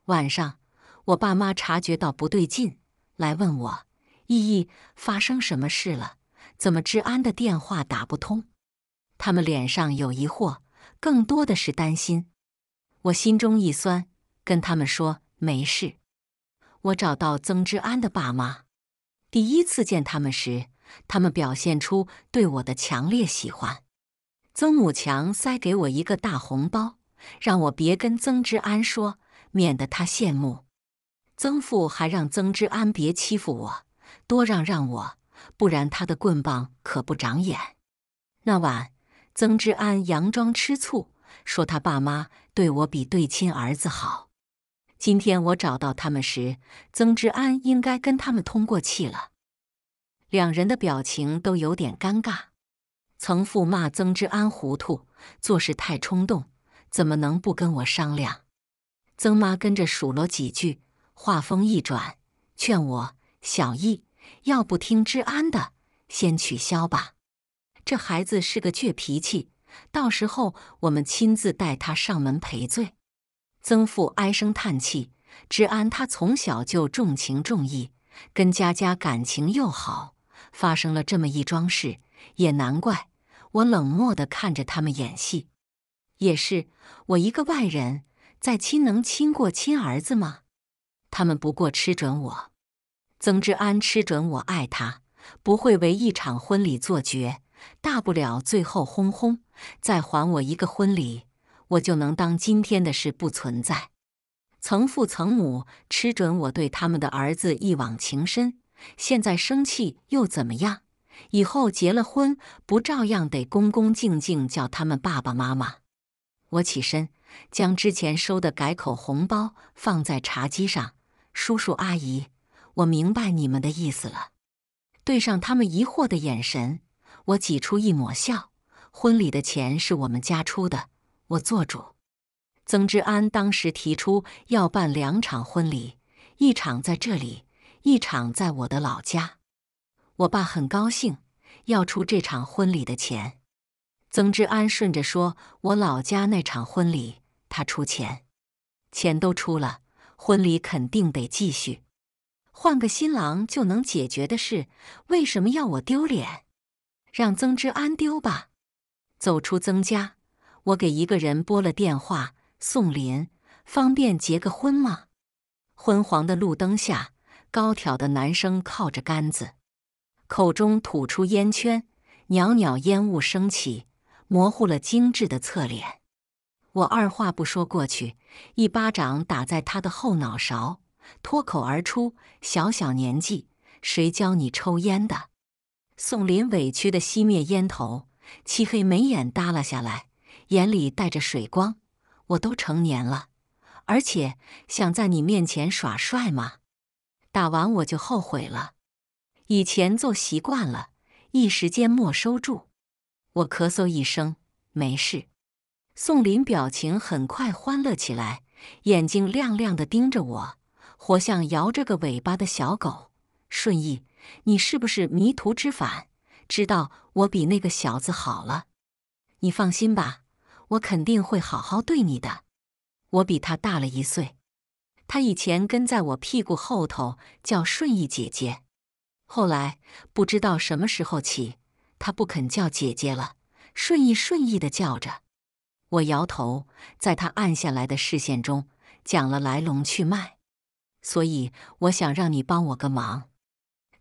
晚上，我爸妈察觉到不对劲，来问我：“依依，发生什么事了？怎么治安的电话打不通？”他们脸上有疑惑，更多的是担心。我心中一酸，跟他们说：“没事。”我找到曾之安的爸妈，第一次见他们时，他们表现出对我的强烈喜欢。曾母强塞给我一个大红包，让我别跟曾之安说，免得他羡慕。曾父还让曾之安别欺负我，多让让我，不然他的棍棒可不长眼。那晚，曾之安佯装吃醋，说他爸妈对我比对亲儿子好。今天我找到他们时，曾之安应该跟他们通过气了，两人的表情都有点尴尬。曾父骂曾之安糊涂，做事太冲动，怎么能不跟我商量？曾妈跟着数落几句，话锋一转，劝我：“小易，要不听之安的，先取消吧。这孩子是个倔脾气，到时候我们亲自带他上门赔罪。”曾父唉声叹气：“之安他从小就重情重义，跟佳佳感情又好，发生了这么一桩事。”也难怪，我冷漠地看着他们演戏。也是我一个外人，在亲能亲过亲儿子吗？他们不过吃准我，曾志安吃准我爱他，不会为一场婚礼做绝，大不了最后轰轰再还我一个婚礼，我就能当今天的事不存在。曾父曾母吃准我对他们的儿子一往情深，现在生气又怎么样？以后结了婚，不照样得恭恭敬敬叫他们爸爸妈妈？我起身，将之前收的改口红包放在茶几上。叔叔阿姨，我明白你们的意思了。对上他们疑惑的眼神，我挤出一抹笑。婚礼的钱是我们家出的，我做主。曾志安当时提出要办两场婚礼，一场在这里，一场在我的老家。我爸很高兴，要出这场婚礼的钱。曾之安顺着说：“我老家那场婚礼，他出钱，钱都出了，婚礼肯定得继续。换个新郎就能解决的事，为什么要我丢脸？让曾之安丢吧。”走出曾家，我给一个人拨了电话。宋林，方便结个婚吗？昏黄的路灯下，高挑的男生靠着杆子。口中吐出烟圈，袅袅烟雾升起，模糊了精致的侧脸。我二话不说过去，一巴掌打在他的后脑勺，脱口而出：“小小年纪，谁教你抽烟的？”宋林委屈的熄灭烟头，漆黑眉眼耷拉下来，眼里带着水光。我都成年了，而且想在你面前耍帅吗？打完我就后悔了。以前做习惯了，一时间没收住。我咳嗽一声，没事。宋林表情很快欢乐起来，眼睛亮亮的盯着我，活像摇着个尾巴的小狗。顺义，你是不是迷途知返？知道我比那个小子好了。你放心吧，我肯定会好好对你的。我比他大了一岁，他以前跟在我屁股后头叫顺义姐姐。后来不知道什么时候起，他不肯叫姐姐了，顺意顺意的叫着。我摇头，在他暗下来的视线中讲了来龙去脉。所以我想让你帮我个忙。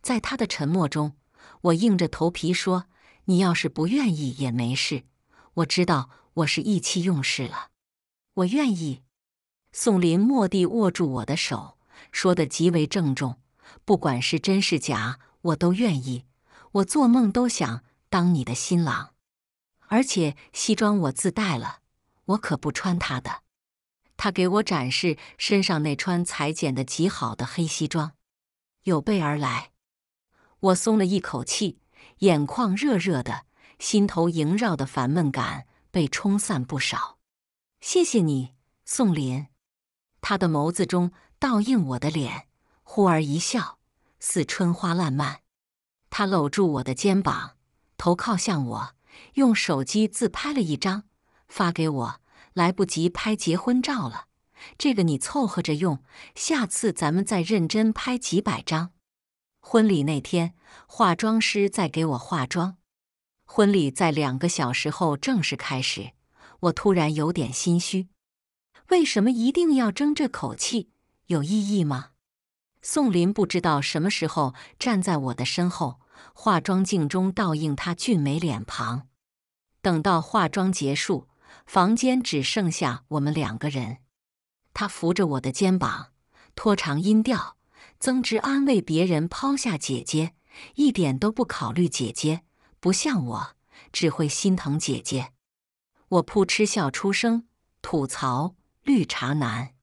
在他的沉默中，我硬着头皮说：“你要是不愿意也没事。”我知道我是意气用事了。我愿意。宋林蓦地握住我的手，说的极为郑重。不管是真是假，我都愿意。我做梦都想当你的新郎，而且西装我自带了，我可不穿他的。他给我展示身上那穿裁剪的极好的黑西装，有备而来。我松了一口气，眼眶热热的，心头萦绕的烦闷感被冲散不少。谢谢你，宋林。他的眸子中倒映我的脸。忽而一笑，似春花烂漫。他搂住我的肩膀，头靠向我，用手机自拍了一张，发给我。来不及拍结婚照了，这个你凑合着用，下次咱们再认真拍几百张。婚礼那天，化妆师在给我化妆。婚礼在两个小时后正式开始。我突然有点心虚，为什么一定要争这口气？有意义吗？宋林不知道什么时候站在我的身后，化妆镜中倒映他俊美脸庞。等到化妆结束，房间只剩下我们两个人。他扶着我的肩膀，拖长音调，曾直安慰别人，抛下姐姐，一点都不考虑姐姐，不像我，只会心疼姐姐。我扑哧笑出声，吐槽绿茶男。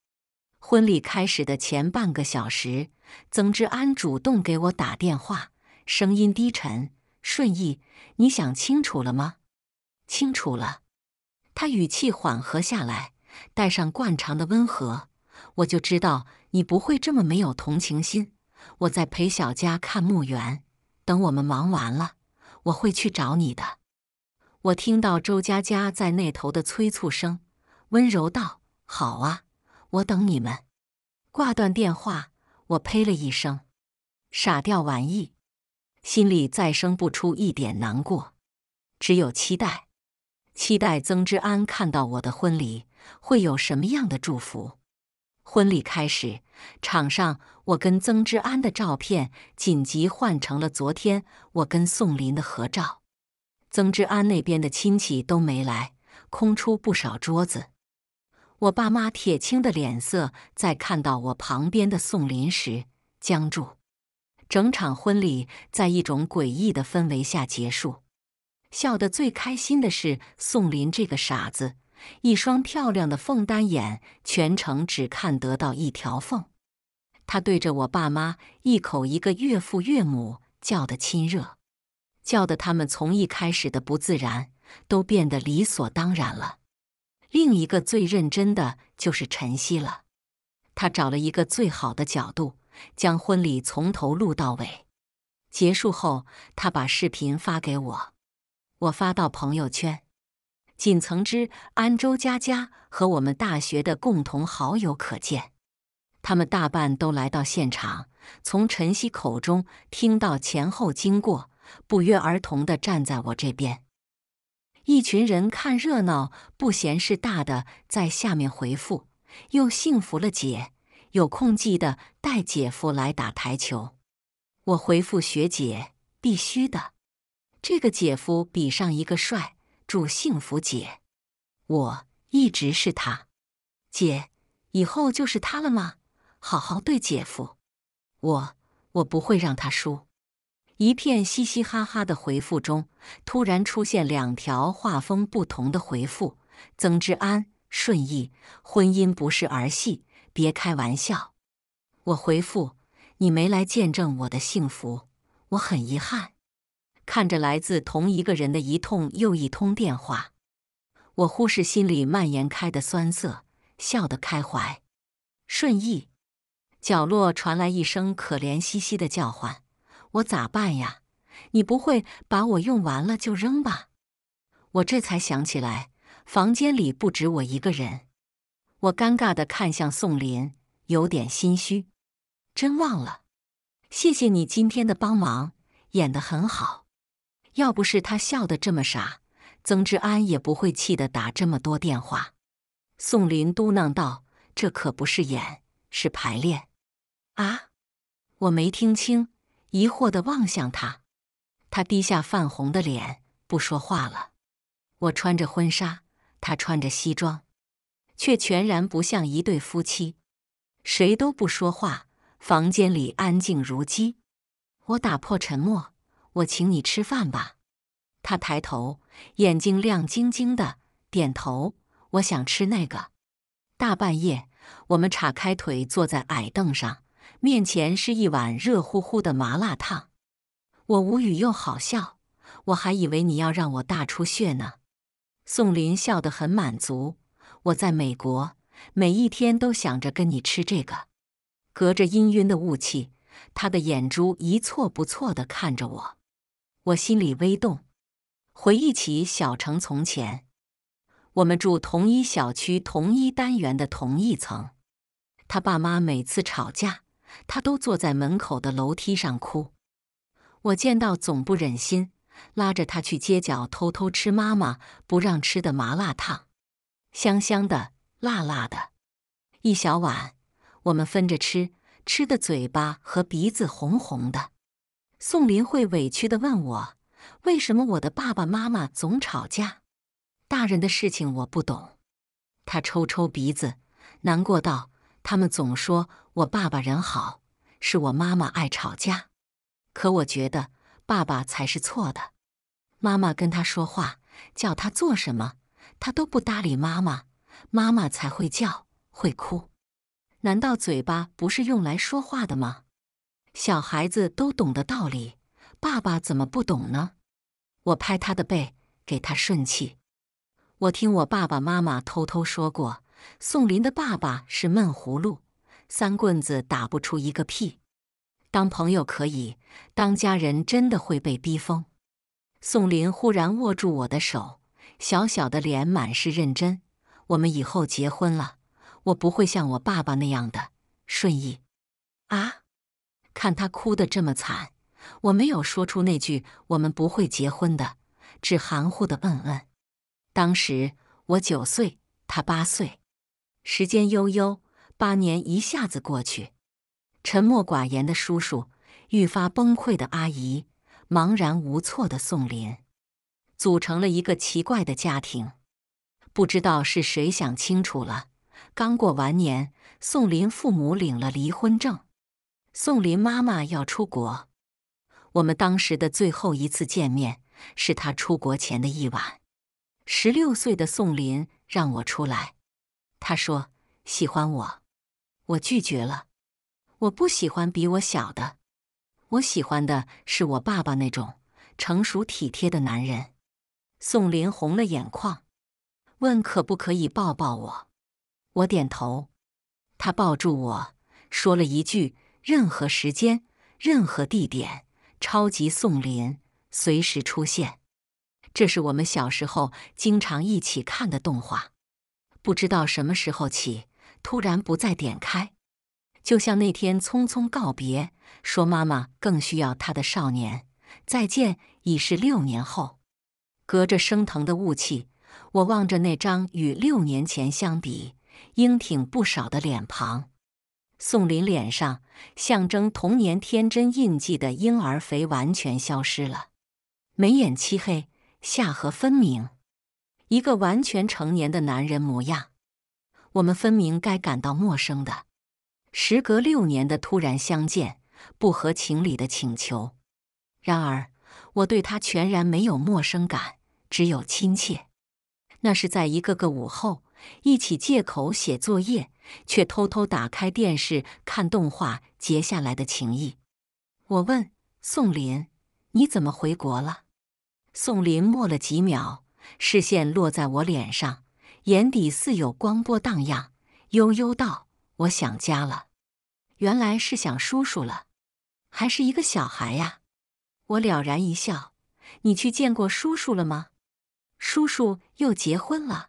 婚礼开始的前半个小时，曾志安主动给我打电话，声音低沉：“顺义，你想清楚了吗？”“清楚了。”他语气缓和下来，带上惯常的温和：“我就知道你不会这么没有同情心。”“我在陪小佳看墓园，等我们忙完了，我会去找你的。”我听到周佳佳在那头的催促声，温柔道：“好啊。”我等你们，挂断电话，我呸了一声，傻掉玩意，心里再生不出一点难过，只有期待，期待曾之安看到我的婚礼会有什么样的祝福。婚礼开始，场上我跟曾之安的照片紧急换成了昨天我跟宋林的合照。曾之安那边的亲戚都没来，空出不少桌子。我爸妈铁青的脸色，在看到我旁边的宋林时僵住。整场婚礼在一种诡异的氛围下结束。笑得最开心的是宋林这个傻子，一双漂亮的凤丹眼全程只看得到一条缝。他对着我爸妈一口一个岳父岳母叫的亲热，叫的他们从一开始的不自然都变得理所当然了。另一个最认真的就是晨曦了，他找了一个最好的角度，将婚礼从头录到尾。结束后，他把视频发给我，我发到朋友圈，仅曾之安、周佳佳和我们大学的共同好友可见。他们大半都来到现场，从晨曦口中听到前后经过，不约而同的站在我这边。一群人看热闹不嫌事大的，在下面回复又幸福了姐，有空记得带姐夫来打台球。我回复学姐必须的，这个姐夫比上一个帅，祝幸福姐。我一直是他，姐以后就是他了吗？好好对姐夫，我我不会让他输。一片嘻嘻哈哈的回复中，突然出现两条画风不同的回复。曾之安，顺义，婚姻不是儿戏，别开玩笑。我回复：你没来见证我的幸福，我很遗憾。看着来自同一个人的一通又一通电话，我忽视心里蔓延开的酸涩，笑得开怀。顺义，角落传来一声可怜兮兮的叫唤。我咋办呀？你不会把我用完了就扔吧？我这才想起来，房间里不止我一个人。我尴尬的看向宋林，有点心虚。真忘了，谢谢你今天的帮忙，演的很好。要不是他笑得这么傻，曾志安也不会气得打这么多电话。宋林嘟囔道：“这可不是演，是排练。”啊？我没听清。疑惑地望向他，他低下泛红的脸，不说话了。我穿着婚纱，他穿着西装，却全然不像一对夫妻。谁都不说话，房间里安静如鸡。我打破沉默：“我请你吃饭吧。”他抬头，眼睛亮晶晶的，点头。我想吃那个。大半夜，我们叉开腿坐在矮凳上。面前是一碗热乎乎的麻辣烫，我无语又好笑。我还以为你要让我大出血呢。宋林笑得很满足。我在美国，每一天都想着跟你吃这个。隔着氤氲的雾气，他的眼珠一错不错的看着我，我心里微动，回忆起小城从前，我们住同一小区、同一单元的同一层，他爸妈每次吵架。他都坐在门口的楼梯上哭，我见到总不忍心，拉着他去街角偷偷吃妈妈不让吃的麻辣烫，香香的，辣辣的，一小碗，我们分着吃，吃的嘴巴和鼻子红红的。宋林慧委屈的问我，为什么我的爸爸妈妈总吵架？大人的事情我不懂。他抽抽鼻子，难过道：“他们总说。”我爸爸人好，是我妈妈爱吵架。可我觉得爸爸才是错的。妈妈跟他说话，叫他做什么，他都不搭理妈妈。妈妈才会叫，会哭。难道嘴巴不是用来说话的吗？小孩子都懂得道理，爸爸怎么不懂呢？我拍他的背，给他顺气。我听我爸爸妈妈偷偷说过，宋林的爸爸是闷葫芦。三棍子打不出一个屁，当朋友可以，当家人真的会被逼疯。宋林忽然握住我的手，小小的脸满是认真。我们以后结婚了，我不会像我爸爸那样的顺意啊！看他哭得这么惨，我没有说出那句“我们不会结婚的”，只含糊的嗯嗯。当时我九岁，他八岁，时间悠悠。八年一下子过去，沉默寡言的叔叔，愈发崩溃的阿姨，茫然无措的宋林，组成了一个奇怪的家庭。不知道是谁想清楚了，刚过完年，宋林父母领了离婚证，宋林妈妈要出国。我们当时的最后一次见面，是他出国前的一晚。十六岁的宋林让我出来，他说喜欢我。我拒绝了，我不喜欢比我小的，我喜欢的是我爸爸那种成熟体贴的男人。宋林红了眼眶，问可不可以抱抱我？我点头，他抱住我说了一句：“任何时间，任何地点，超级宋林随时出现。”这是我们小时候经常一起看的动画，不知道什么时候起。突然不再点开，就像那天匆匆告别，说“妈妈更需要他的少年”。再见已是六年后，隔着升腾的雾气，我望着那张与六年前相比英挺不少的脸庞。宋林脸上象征童年天真印记的婴儿肥完全消失了，眉眼漆黑，下颌分明，一个完全成年的男人模样。我们分明该感到陌生的，时隔六年的突然相见，不合情理的请求。然而，我对他全然没有陌生感，只有亲切。那是在一个个午后，一起借口写作业，却偷偷打开电视看动画结下来的情谊。我问宋林：“你怎么回国了？”宋林默了几秒，视线落在我脸上。眼底似有光波荡漾，悠悠道：“我想家了，原来是想叔叔了，还是一个小孩呀。”我了然一笑：“你去见过叔叔了吗？叔叔又结婚了。”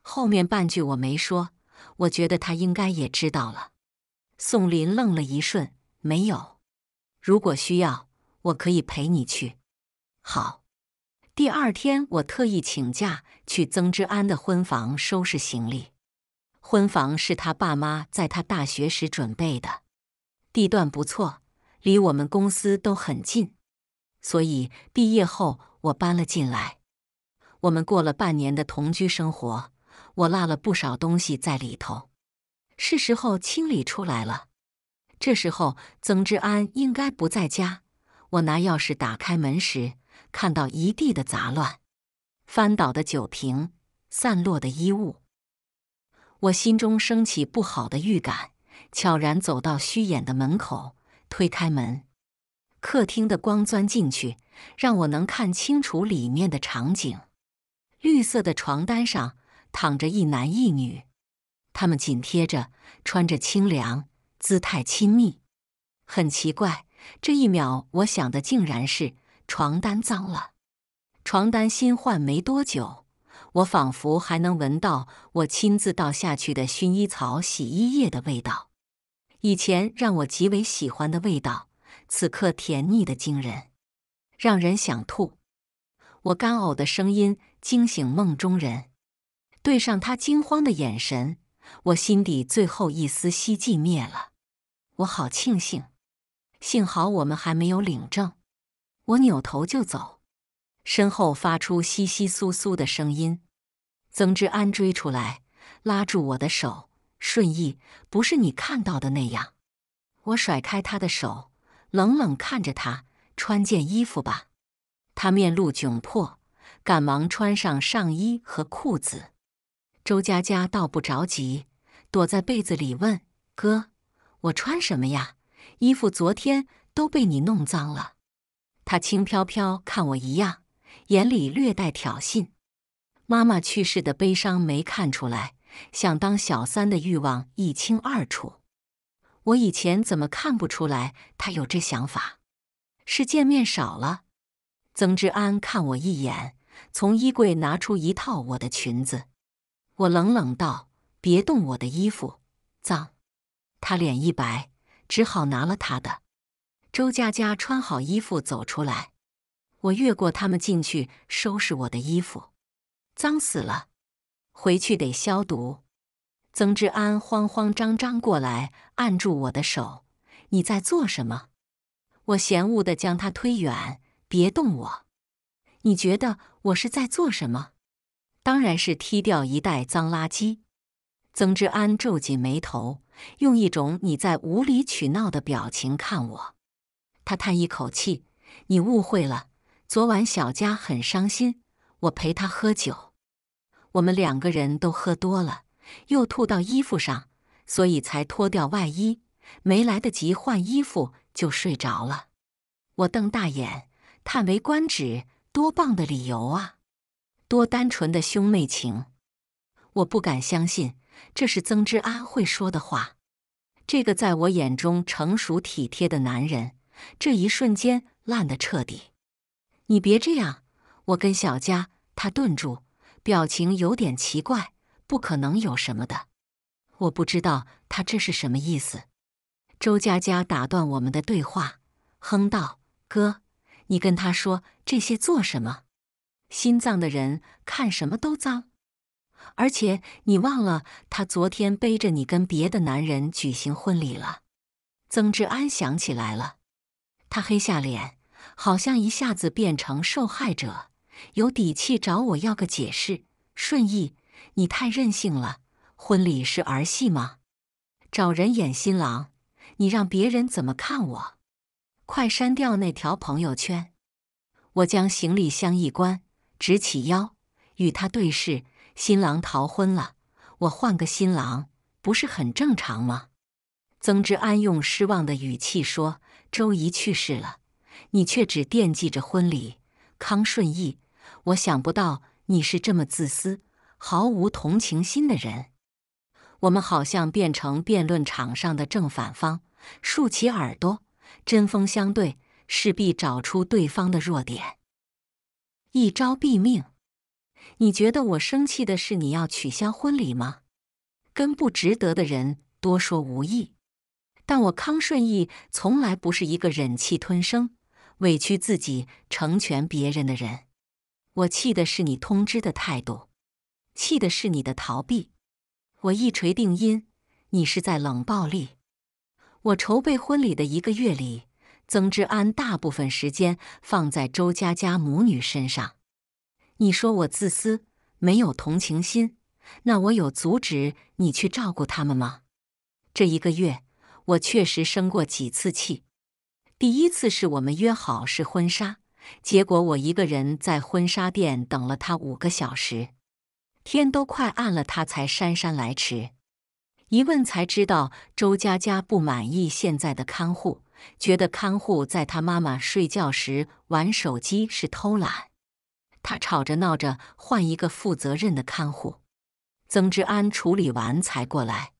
后面半句我没说，我觉得他应该也知道了。宋林愣了一瞬：“没有。如果需要，我可以陪你去。”好。第二天，我特意请假。去曾之安的婚房收拾行李，婚房是他爸妈在他大学时准备的，地段不错，离我们公司都很近，所以毕业后我搬了进来。我们过了半年的同居生活，我落了不少东西在里头，是时候清理出来了。这时候曾之安应该不在家，我拿钥匙打开门时，看到一地的杂乱。翻倒的酒瓶，散落的衣物，我心中升起不好的预感，悄然走到虚掩的门口，推开门，客厅的光钻进去，让我能看清楚里面的场景。绿色的床单上躺着一男一女，他们紧贴着，穿着清凉，姿态亲密。很奇怪，这一秒我想的竟然是床单脏了。床单新换没多久，我仿佛还能闻到我亲自倒下去的薰衣草洗衣液的味道。以前让我极为喜欢的味道，此刻甜腻的惊人，让人想吐。我干呕的声音惊醒梦中人，对上他惊慌的眼神，我心底最后一丝希冀灭了。我好庆幸，幸好我们还没有领证。我扭头就走。身后发出窸窸窣窣的声音，曾之安追出来，拉住我的手，顺义不是你看到的那样。我甩开他的手，冷冷看着他，穿件衣服吧。他面露窘迫，赶忙穿上上衣和裤子。周佳佳倒不着急，躲在被子里问哥：“我穿什么呀？衣服昨天都被你弄脏了。”他轻飘飘看我一样。眼里略带挑衅，妈妈去世的悲伤没看出来，想当小三的欲望一清二楚。我以前怎么看不出来他有这想法？是见面少了。曾志安看我一眼，从衣柜拿出一套我的裙子。我冷冷道：“别动我的衣服，脏。”他脸一白，只好拿了他的。周佳佳穿好衣服走出来。我越过他们进去收拾我的衣服，脏死了，回去得消毒。曾之安慌慌张张过来，按住我的手：“你在做什么？”我嫌恶的将他推远：“别动我！”你觉得我是在做什么？当然是踢掉一袋脏垃圾。曾之安皱紧眉头，用一种你在无理取闹的表情看我。他叹一口气：“你误会了。”昨晚小佳很伤心，我陪他喝酒，我们两个人都喝多了，又吐到衣服上，所以才脱掉外衣，没来得及换衣服就睡着了。我瞪大眼，叹为观止，多棒的理由啊！多单纯的兄妹情！我不敢相信这是曾之安会说的话，这个在我眼中成熟体贴的男人，这一瞬间烂得彻底。你别这样，我跟小佳。他顿住，表情有点奇怪。不可能有什么的，我不知道他这是什么意思。周佳佳打断我们的对话，哼道：“哥，你跟他说这些做什么？心脏的人看什么都脏，而且你忘了，他昨天背着你跟别的男人举行婚礼了。”曾志安想起来了，他黑下脸。好像一下子变成受害者，有底气找我要个解释。顺义，你太任性了，婚礼是儿戏吗？找人演新郎，你让别人怎么看我？快删掉那条朋友圈！我将行李箱一关，直起腰，与他对视。新郎逃婚了，我换个新郎，不是很正常吗？曾之安用失望的语气说：“周姨去世了。”你却只惦记着婚礼，康顺义，我想不到你是这么自私、毫无同情心的人。我们好像变成辩论场上的正反方，竖起耳朵，针锋相对，势必找出对方的弱点，一招毙命。你觉得我生气的是你要取消婚礼吗？跟不值得的人多说无益，但我康顺义从来不是一个忍气吞声。委屈自己成全别人的人，我气的是你通知的态度，气的是你的逃避。我一锤定音，你是在冷暴力。我筹备婚礼的一个月里，曾之安大部分时间放在周佳佳母女身上。你说我自私，没有同情心，那我有阻止你去照顾他们吗？这一个月，我确实生过几次气。第一次是我们约好是婚纱，结果我一个人在婚纱店等了他五个小时，天都快暗了，他才姗姗来迟。一问才知道，周佳佳不满意现在的看护，觉得看护在她妈妈睡觉时玩手机是偷懒，他吵着闹着换一个负责任的看护。曾志安处理完才过来，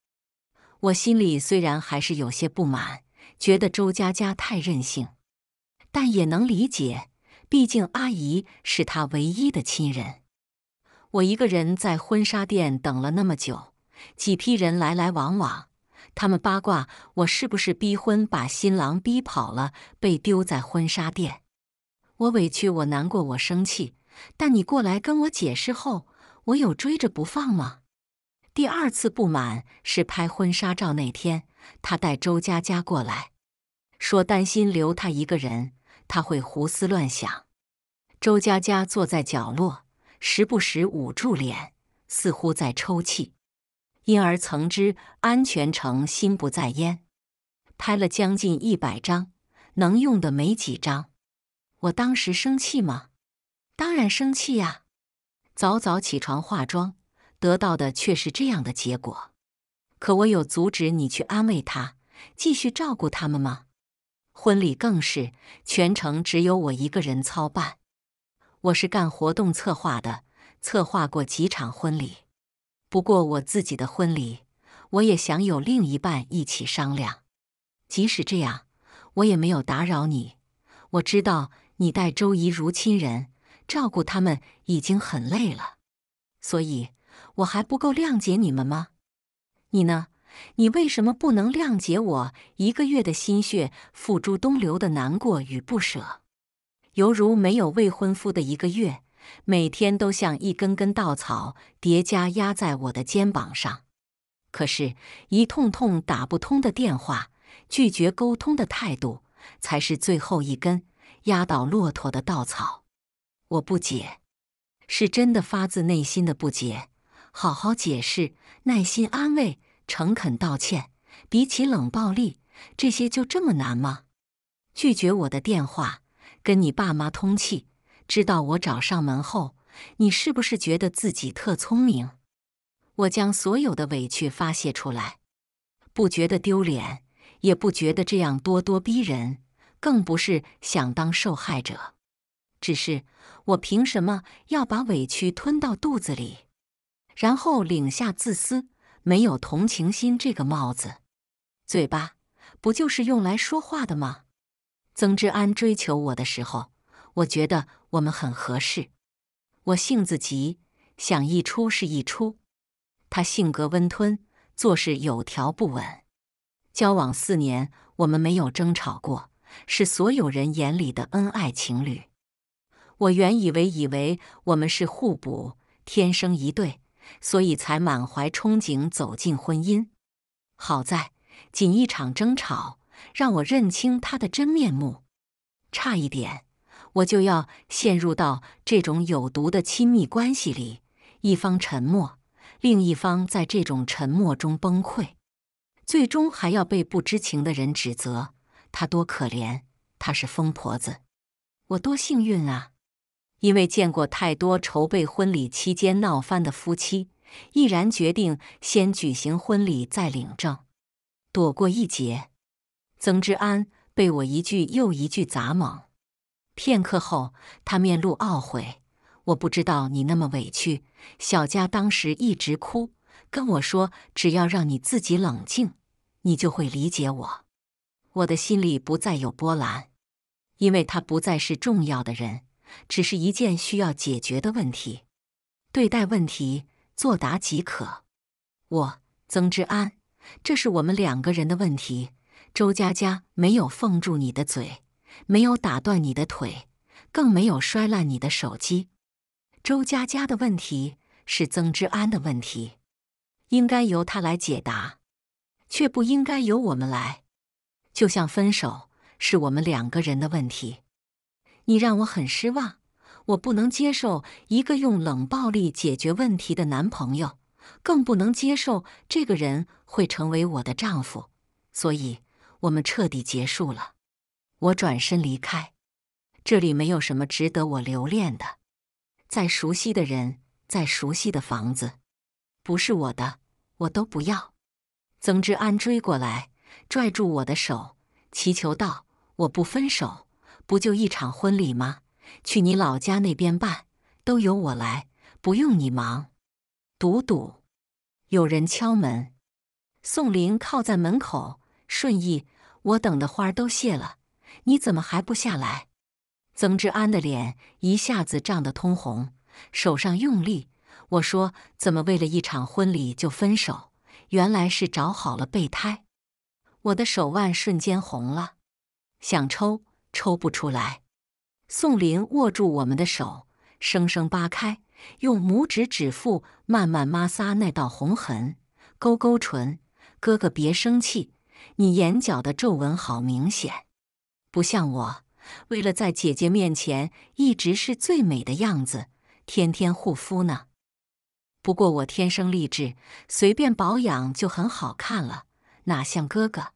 我心里虽然还是有些不满。觉得周佳佳太任性，但也能理解，毕竟阿姨是她唯一的亲人。我一个人在婚纱店等了那么久，几批人来来往往，他们八卦我是不是逼婚，把新郎逼跑了，被丢在婚纱店。我委屈，我难过，我生气。但你过来跟我解释后，我有追着不放吗？第二次不满是拍婚纱照那天。他带周佳佳过来，说担心留他一个人，他会胡思乱想。周佳佳坐在角落，时不时捂住脸，似乎在抽泣。因而，曾知安全城心不在焉，拍了将近一百张，能用的没几张。我当时生气吗？当然生气呀！早早起床化妆，得到的却是这样的结果。可我有阻止你去安慰他，继续照顾他们吗？婚礼更是全程只有我一个人操办。我是干活动策划的，策划过几场婚礼。不过我自己的婚礼，我也想有另一半一起商量。即使这样，我也没有打扰你。我知道你待周怡如亲人，照顾他们已经很累了，所以我还不够谅解你们吗？你呢？你为什么不能谅解我一个月的心血付诸东流的难过与不舍？犹如没有未婚夫的一个月，每天都像一根根稻草叠加压在我的肩膀上。可是，一通通打不通的电话，拒绝沟通的态度，才是最后一根压倒骆驼的稻草。我不解，是真的发自内心的不解。好好解释，耐心安慰，诚恳道歉，比起冷暴力，这些就这么难吗？拒绝我的电话，跟你爸妈通气，知道我找上门后，你是不是觉得自己特聪明？我将所有的委屈发泄出来，不觉得丢脸，也不觉得这样咄咄逼人，更不是想当受害者，只是我凭什么要把委屈吞到肚子里？然后领下自私、没有同情心这个帽子。嘴巴不就是用来说话的吗？曾志安追求我的时候，我觉得我们很合适。我性子急，想一出是一出；他性格温吞，做事有条不紊。交往四年，我们没有争吵过，是所有人眼里的恩爱情侣。我原以为，以为我们是互补，天生一对。所以才满怀憧憬走进婚姻。好在仅一场争吵让我认清他的真面目，差一点我就要陷入到这种有毒的亲密关系里：一方沉默，另一方在这种沉默中崩溃，最终还要被不知情的人指责。他多可怜！他是疯婆子，我多幸运啊！因为见过太多筹备婚礼期间闹翻的夫妻，毅然决定先举行婚礼再领证，躲过一劫。曾之安被我一句又一句砸懵，片刻后他面露懊悔。我不知道你那么委屈，小佳当时一直哭，跟我说：“只要让你自己冷静，你就会理解我。”我的心里不再有波澜，因为他不再是重要的人。只是一件需要解决的问题，对待问题作答即可。我曾之安，这是我们两个人的问题。周佳佳没有缝住你的嘴，没有打断你的腿，更没有摔烂你的手机。周佳佳的问题是曾之安的问题，应该由他来解答，却不应该由我们来。就像分手是我们两个人的问题。你让我很失望，我不能接受一个用冷暴力解决问题的男朋友，更不能接受这个人会成为我的丈夫，所以我们彻底结束了。我转身离开，这里没有什么值得我留恋的。再熟悉的人，再熟悉的房子，不是我的，我都不要。曾之安追过来，拽住我的手，祈求道：“我不分手。”不就一场婚礼吗？去你老家那边办，都由我来，不用你忙。堵堵，有人敲门。宋林靠在门口，顺义，我等的花都谢了，你怎么还不下来？曾志安的脸一下子涨得通红，手上用力。我说，怎么为了一场婚礼就分手？原来是找好了备胎。我的手腕瞬间红了，想抽。抽不出来。宋林握住我们的手，生生扒开，用拇指指腹慢慢摩挲那道红痕，勾勾唇：“哥哥别生气，你眼角的皱纹好明显，不像我。为了在姐姐面前一直是最美的样子，天天护肤呢。不过我天生丽质，随便保养就很好看了，哪像哥哥，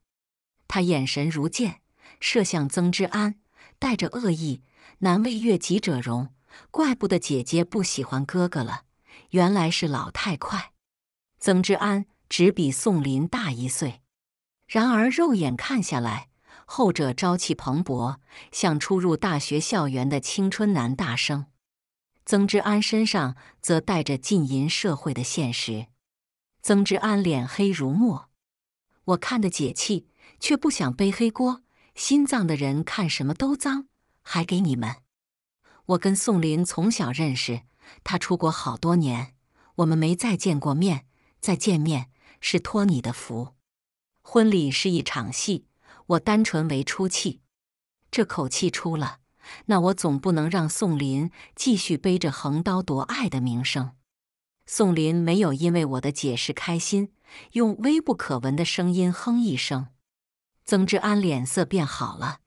他眼神如剑。”射向曾之安，带着恶意。难为悦己者容，怪不得姐姐不喜欢哥哥了。原来是老太快。曾之安只比宋林大一岁，然而肉眼看下来，后者朝气蓬勃，像初入大学校园的青春男大生。曾之安身上则带着浸淫社会的现实。曾之安脸黑如墨，我看的解气，却不想背黑锅。心脏的人看什么都脏，还给你们。我跟宋林从小认识，他出国好多年，我们没再见过面。再见面是托你的福。婚礼是一场戏，我单纯为出气。这口气出了，那我总不能让宋林继续背着横刀夺爱的名声。宋林没有因为我的解释开心，用微不可闻的声音哼一声。曾之安脸色变好了，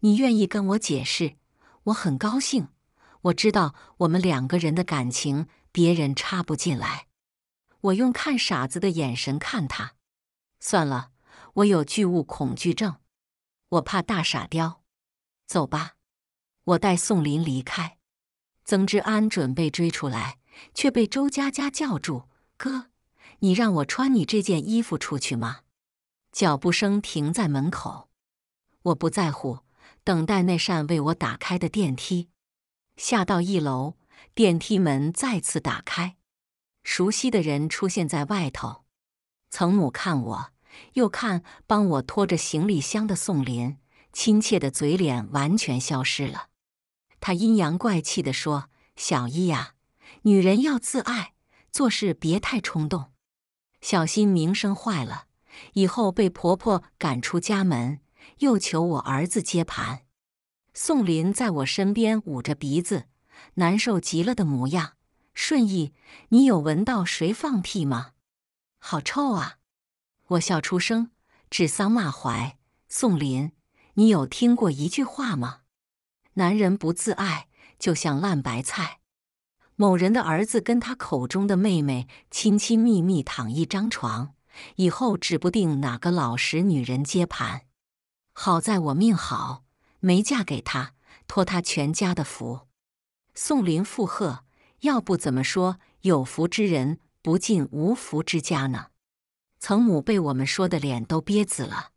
你愿意跟我解释，我很高兴。我知道我们两个人的感情，别人插不进来。我用看傻子的眼神看他。算了，我有巨物恐惧症，我怕大傻雕。走吧，我带宋林离开。曾之安准备追出来，却被周佳佳叫住：“哥，你让我穿你这件衣服出去吗？”脚步声停在门口，我不在乎，等待那扇为我打开的电梯。下到一楼，电梯门再次打开，熟悉的人出现在外头。曾母看我，又看帮我拖着行李箱的宋林，亲切的嘴脸完全消失了。他阴阳怪气的说：“小一呀，女人要自爱，做事别太冲动，小心名声坏了。”以后被婆婆赶出家门，又求我儿子接盘。宋林在我身边捂着鼻子，难受极了的模样。顺义，你有闻到谁放屁吗？好臭啊！我笑出声，指桑骂槐。宋林，你有听过一句话吗？男人不自爱，就像烂白菜。某人的儿子跟他口中的妹妹亲亲密密躺一张床。以后指不定哪个老实女人接盘。好在我命好，没嫁给他，托他全家的福。宋林附和：“要不怎么说有福之人不进无福之家呢？”曾母被我们说的脸都憋紫了，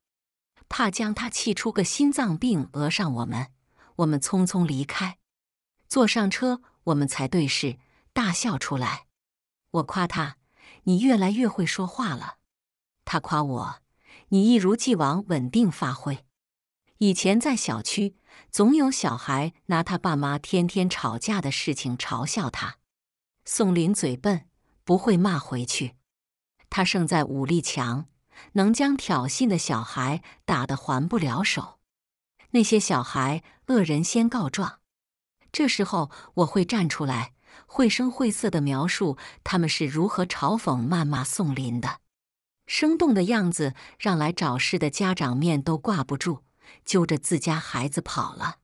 怕将他气出个心脏病讹上我们。我们匆匆离开，坐上车，我们才对视，大笑出来。我夸他：“你越来越会说话了。”他夸我：“你一如既往稳定发挥。”以前在小区，总有小孩拿他爸妈天天吵架的事情嘲笑他。宋林嘴笨，不会骂回去。他胜在武力强，能将挑衅的小孩打得还不了手。那些小孩恶人先告状，这时候我会站出来，绘声绘色的描述他们是如何嘲讽谩骂宋林的。生动的样子让来找事的家长面都挂不住，揪着自家孩子跑了。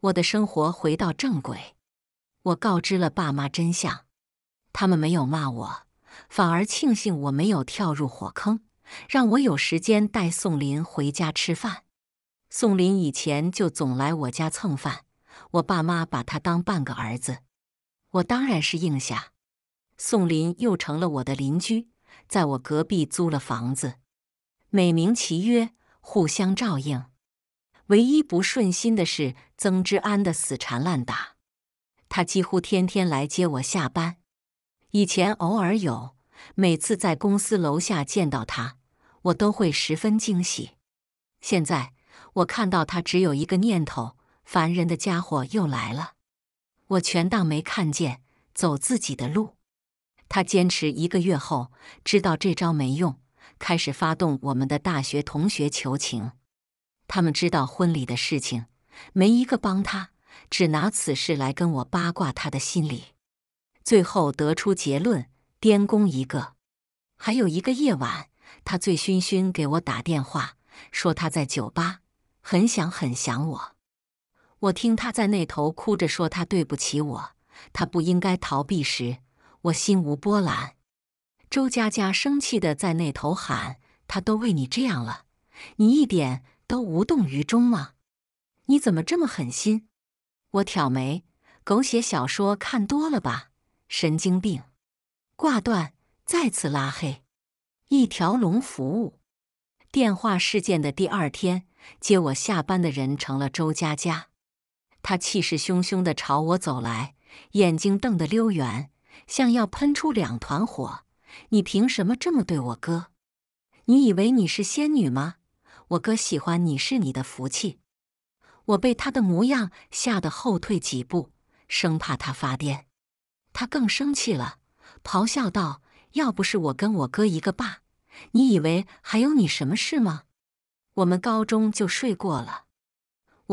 我的生活回到正轨，我告知了爸妈真相，他们没有骂我，反而庆幸我没有跳入火坑，让我有时间带宋林回家吃饭。宋林以前就总来我家蹭饭，我爸妈把他当半个儿子，我当然是应下。宋林又成了我的邻居。在我隔壁租了房子，美名其曰互相照应。唯一不顺心的是曾之安的死缠烂打，他几乎天天来接我下班。以前偶尔有，每次在公司楼下见到他，我都会十分惊喜。现在我看到他，只有一个念头：烦人的家伙又来了。我全当没看见，走自己的路。他坚持一个月后，知道这招没用，开始发动我们的大学同学求情。他们知道婚礼的事情，没一个帮他，只拿此事来跟我八卦他的心理。最后得出结论，颠公一个。还有一个夜晚，他醉醺醺给我打电话，说他在酒吧，很想很想我。我听他在那头哭着说，他对不起我，他不应该逃避时。我心无波澜。周佳佳生气的在那头喊：“他都为你这样了，你一点都无动于衷吗？你怎么这么狠心？”我挑眉：“狗血小说看多了吧？神经病！”挂断，再次拉黑，一条龙服务。电话事件的第二天，接我下班的人成了周佳佳。她气势汹汹的朝我走来，眼睛瞪得溜圆。像要喷出两团火！你凭什么这么对我哥？你以为你是仙女吗？我哥喜欢你是你的福气。我被他的模样吓得后退几步，生怕他发癫。他更生气了，咆哮道：“要不是我跟我哥一个爸，你以为还有你什么事吗？我们高中就睡过了。”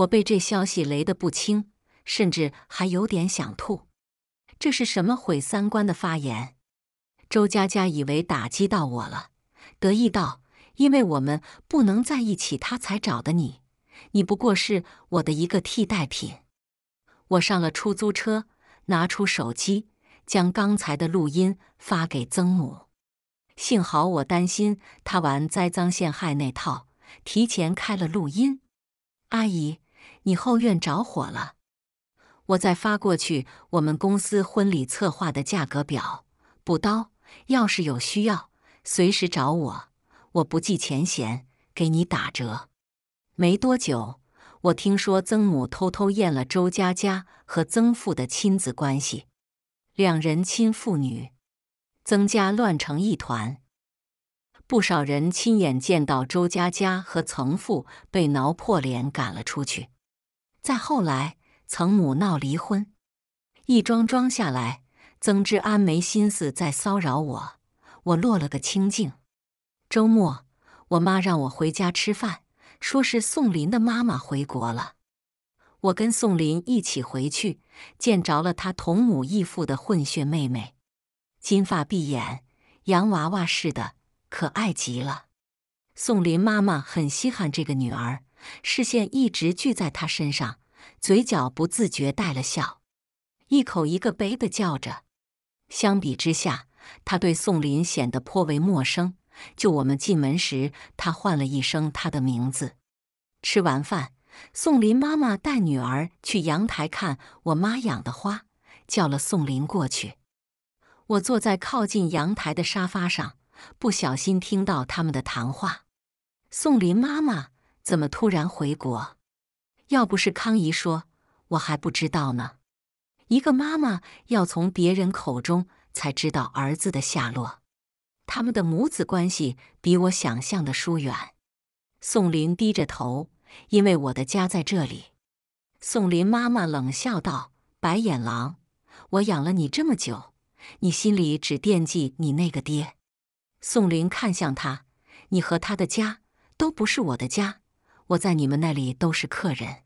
我被这消息雷得不轻，甚至还有点想吐。这是什么毁三观的发言？周佳佳以为打击到我了，得意道：“因为我们不能在一起，他才找的你。你不过是我的一个替代品。”我上了出租车，拿出手机，将刚才的录音发给曾母。幸好我担心他玩栽赃陷害那套，提前开了录音。阿姨，你后院着火了。我再发过去我们公司婚礼策划的价格表，补刀。要是有需要，随时找我，我不计前嫌，给你打折。没多久，我听说曾母偷偷验了周佳佳和曾父的亲子关系，两人亲父女，曾家乱成一团。不少人亲眼见到周佳佳和曾父被挠破脸赶了出去。再后来。曾母闹离婚，一桩桩下来，曾志安没心思再骚扰我，我落了个清净。周末，我妈让我回家吃饭，说是宋林的妈妈回国了。我跟宋林一起回去，见着了他同母异父的混血妹妹，金发碧眼，洋娃娃似的，可爱极了。宋林妈妈很稀罕这个女儿，视线一直聚在她身上。嘴角不自觉带了笑，一口一个“杯”的叫着。相比之下，他对宋林显得颇为陌生。就我们进门时，他唤了一声他的名字。吃完饭，宋林妈妈带女儿去阳台看我妈养的花，叫了宋林过去。我坐在靠近阳台的沙发上，不小心听到他们的谈话：“宋林妈妈怎么突然回国？”要不是康姨说，我还不知道呢。一个妈妈要从别人口中才知道儿子的下落，他们的母子关系比我想象的疏远。宋林低着头，因为我的家在这里。宋林妈妈冷笑道：“白眼狼，我养了你这么久，你心里只惦记你那个爹。”宋林看向他：“你和他的家都不是我的家。”我在你们那里都是客人，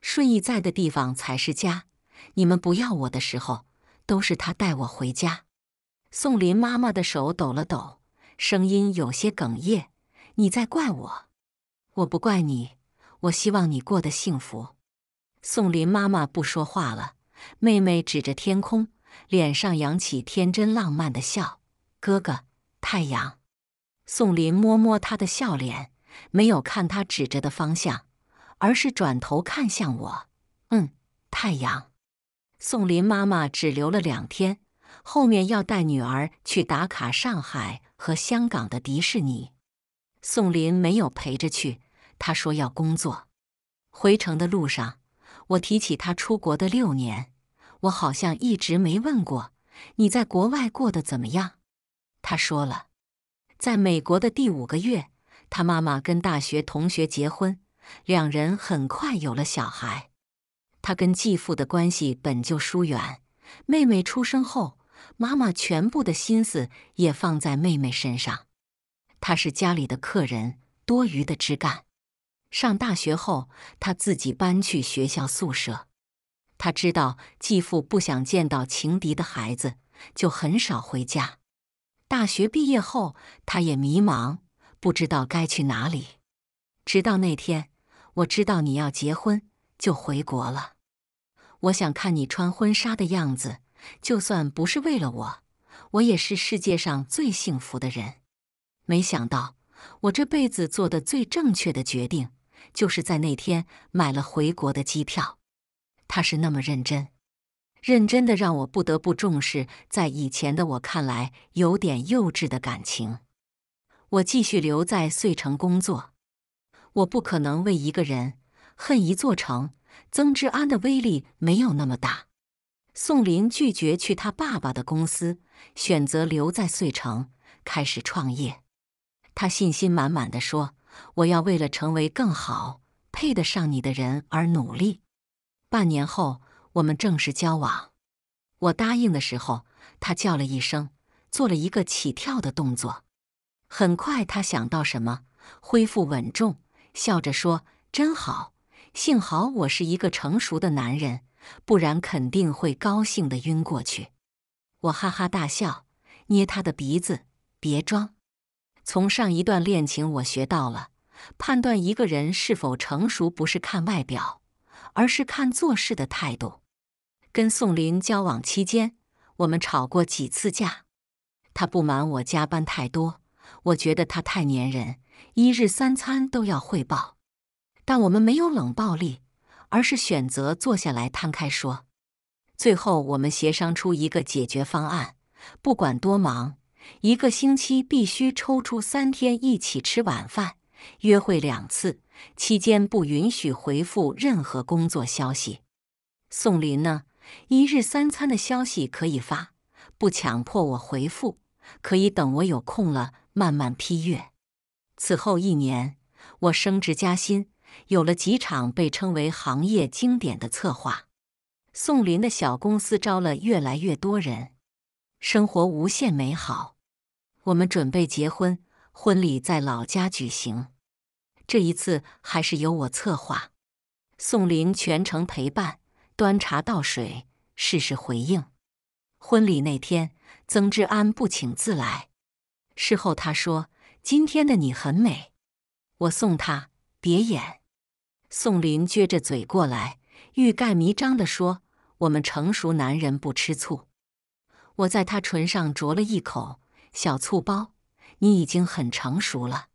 顺义在的地方才是家。你们不要我的时候，都是他带我回家。宋林妈妈的手抖了抖，声音有些哽咽：“你在怪我？我不怪你，我希望你过得幸福。”宋林妈妈不说话了，妹妹指着天空，脸上扬起天真浪漫的笑：“哥哥，太阳。”宋林摸摸她的笑脸。没有看他指着的方向，而是转头看向我。嗯，太阳。宋林妈妈只留了两天，后面要带女儿去打卡上海和香港的迪士尼。宋林没有陪着去，他说要工作。回程的路上，我提起他出国的六年，我好像一直没问过你在国外过得怎么样。他说了，在美国的第五个月。他妈妈跟大学同学结婚，两人很快有了小孩。他跟继父的关系本就疏远，妹妹出生后，妈妈全部的心思也放在妹妹身上。他是家里的客人，多余的枝干。上大学后，他自己搬去学校宿舍。他知道继父不想见到情敌的孩子，就很少回家。大学毕业后，他也迷茫。不知道该去哪里，直到那天，我知道你要结婚，就回国了。我想看你穿婚纱的样子，就算不是为了我，我也是世界上最幸福的人。没想到，我这辈子做的最正确的决定，就是在那天买了回国的机票。他是那么认真，认真的让我不得不重视，在以前的我看来有点幼稚的感情。我继续留在穗城工作，我不可能为一个人恨一座城。曾志安的威力没有那么大。宋林拒绝去他爸爸的公司，选择留在穗城开始创业。他信心满满的说：“我要为了成为更好、配得上你的人而努力。”半年后，我们正式交往。我答应的时候，他叫了一声，做了一个起跳的动作。很快，他想到什么，恢复稳重，笑着说：“真好，幸好我是一个成熟的男人，不然肯定会高兴的晕过去。”我哈哈大笑，捏他的鼻子：“别装！”从上一段恋情，我学到了判断一个人是否成熟，不是看外表，而是看做事的态度。跟宋林交往期间，我们吵过几次架，他不满我加班太多。我觉得他太粘人，一日三餐都要汇报，但我们没有冷暴力，而是选择坐下来摊开说。最后，我们协商出一个解决方案：不管多忙，一个星期必须抽出三天一起吃晚饭，约会两次，期间不允许回复任何工作消息。宋林呢？一日三餐的消息可以发，不强迫我回复，可以等我有空了。慢慢批阅。此后一年，我升职加薪，有了几场被称为行业经典的策划。宋林的小公司招了越来越多人，生活无限美好。我们准备结婚，婚礼在老家举行。这一次还是由我策划，宋林全程陪伴，端茶倒水，事事回应。婚礼那天，曾志安不请自来。事后他说：“今天的你很美。”我送他别演，宋林撅着嘴过来，欲盖弥彰地说：“我们成熟男人不吃醋。”我在他唇上啄了一口，小醋包，你已经很成熟了。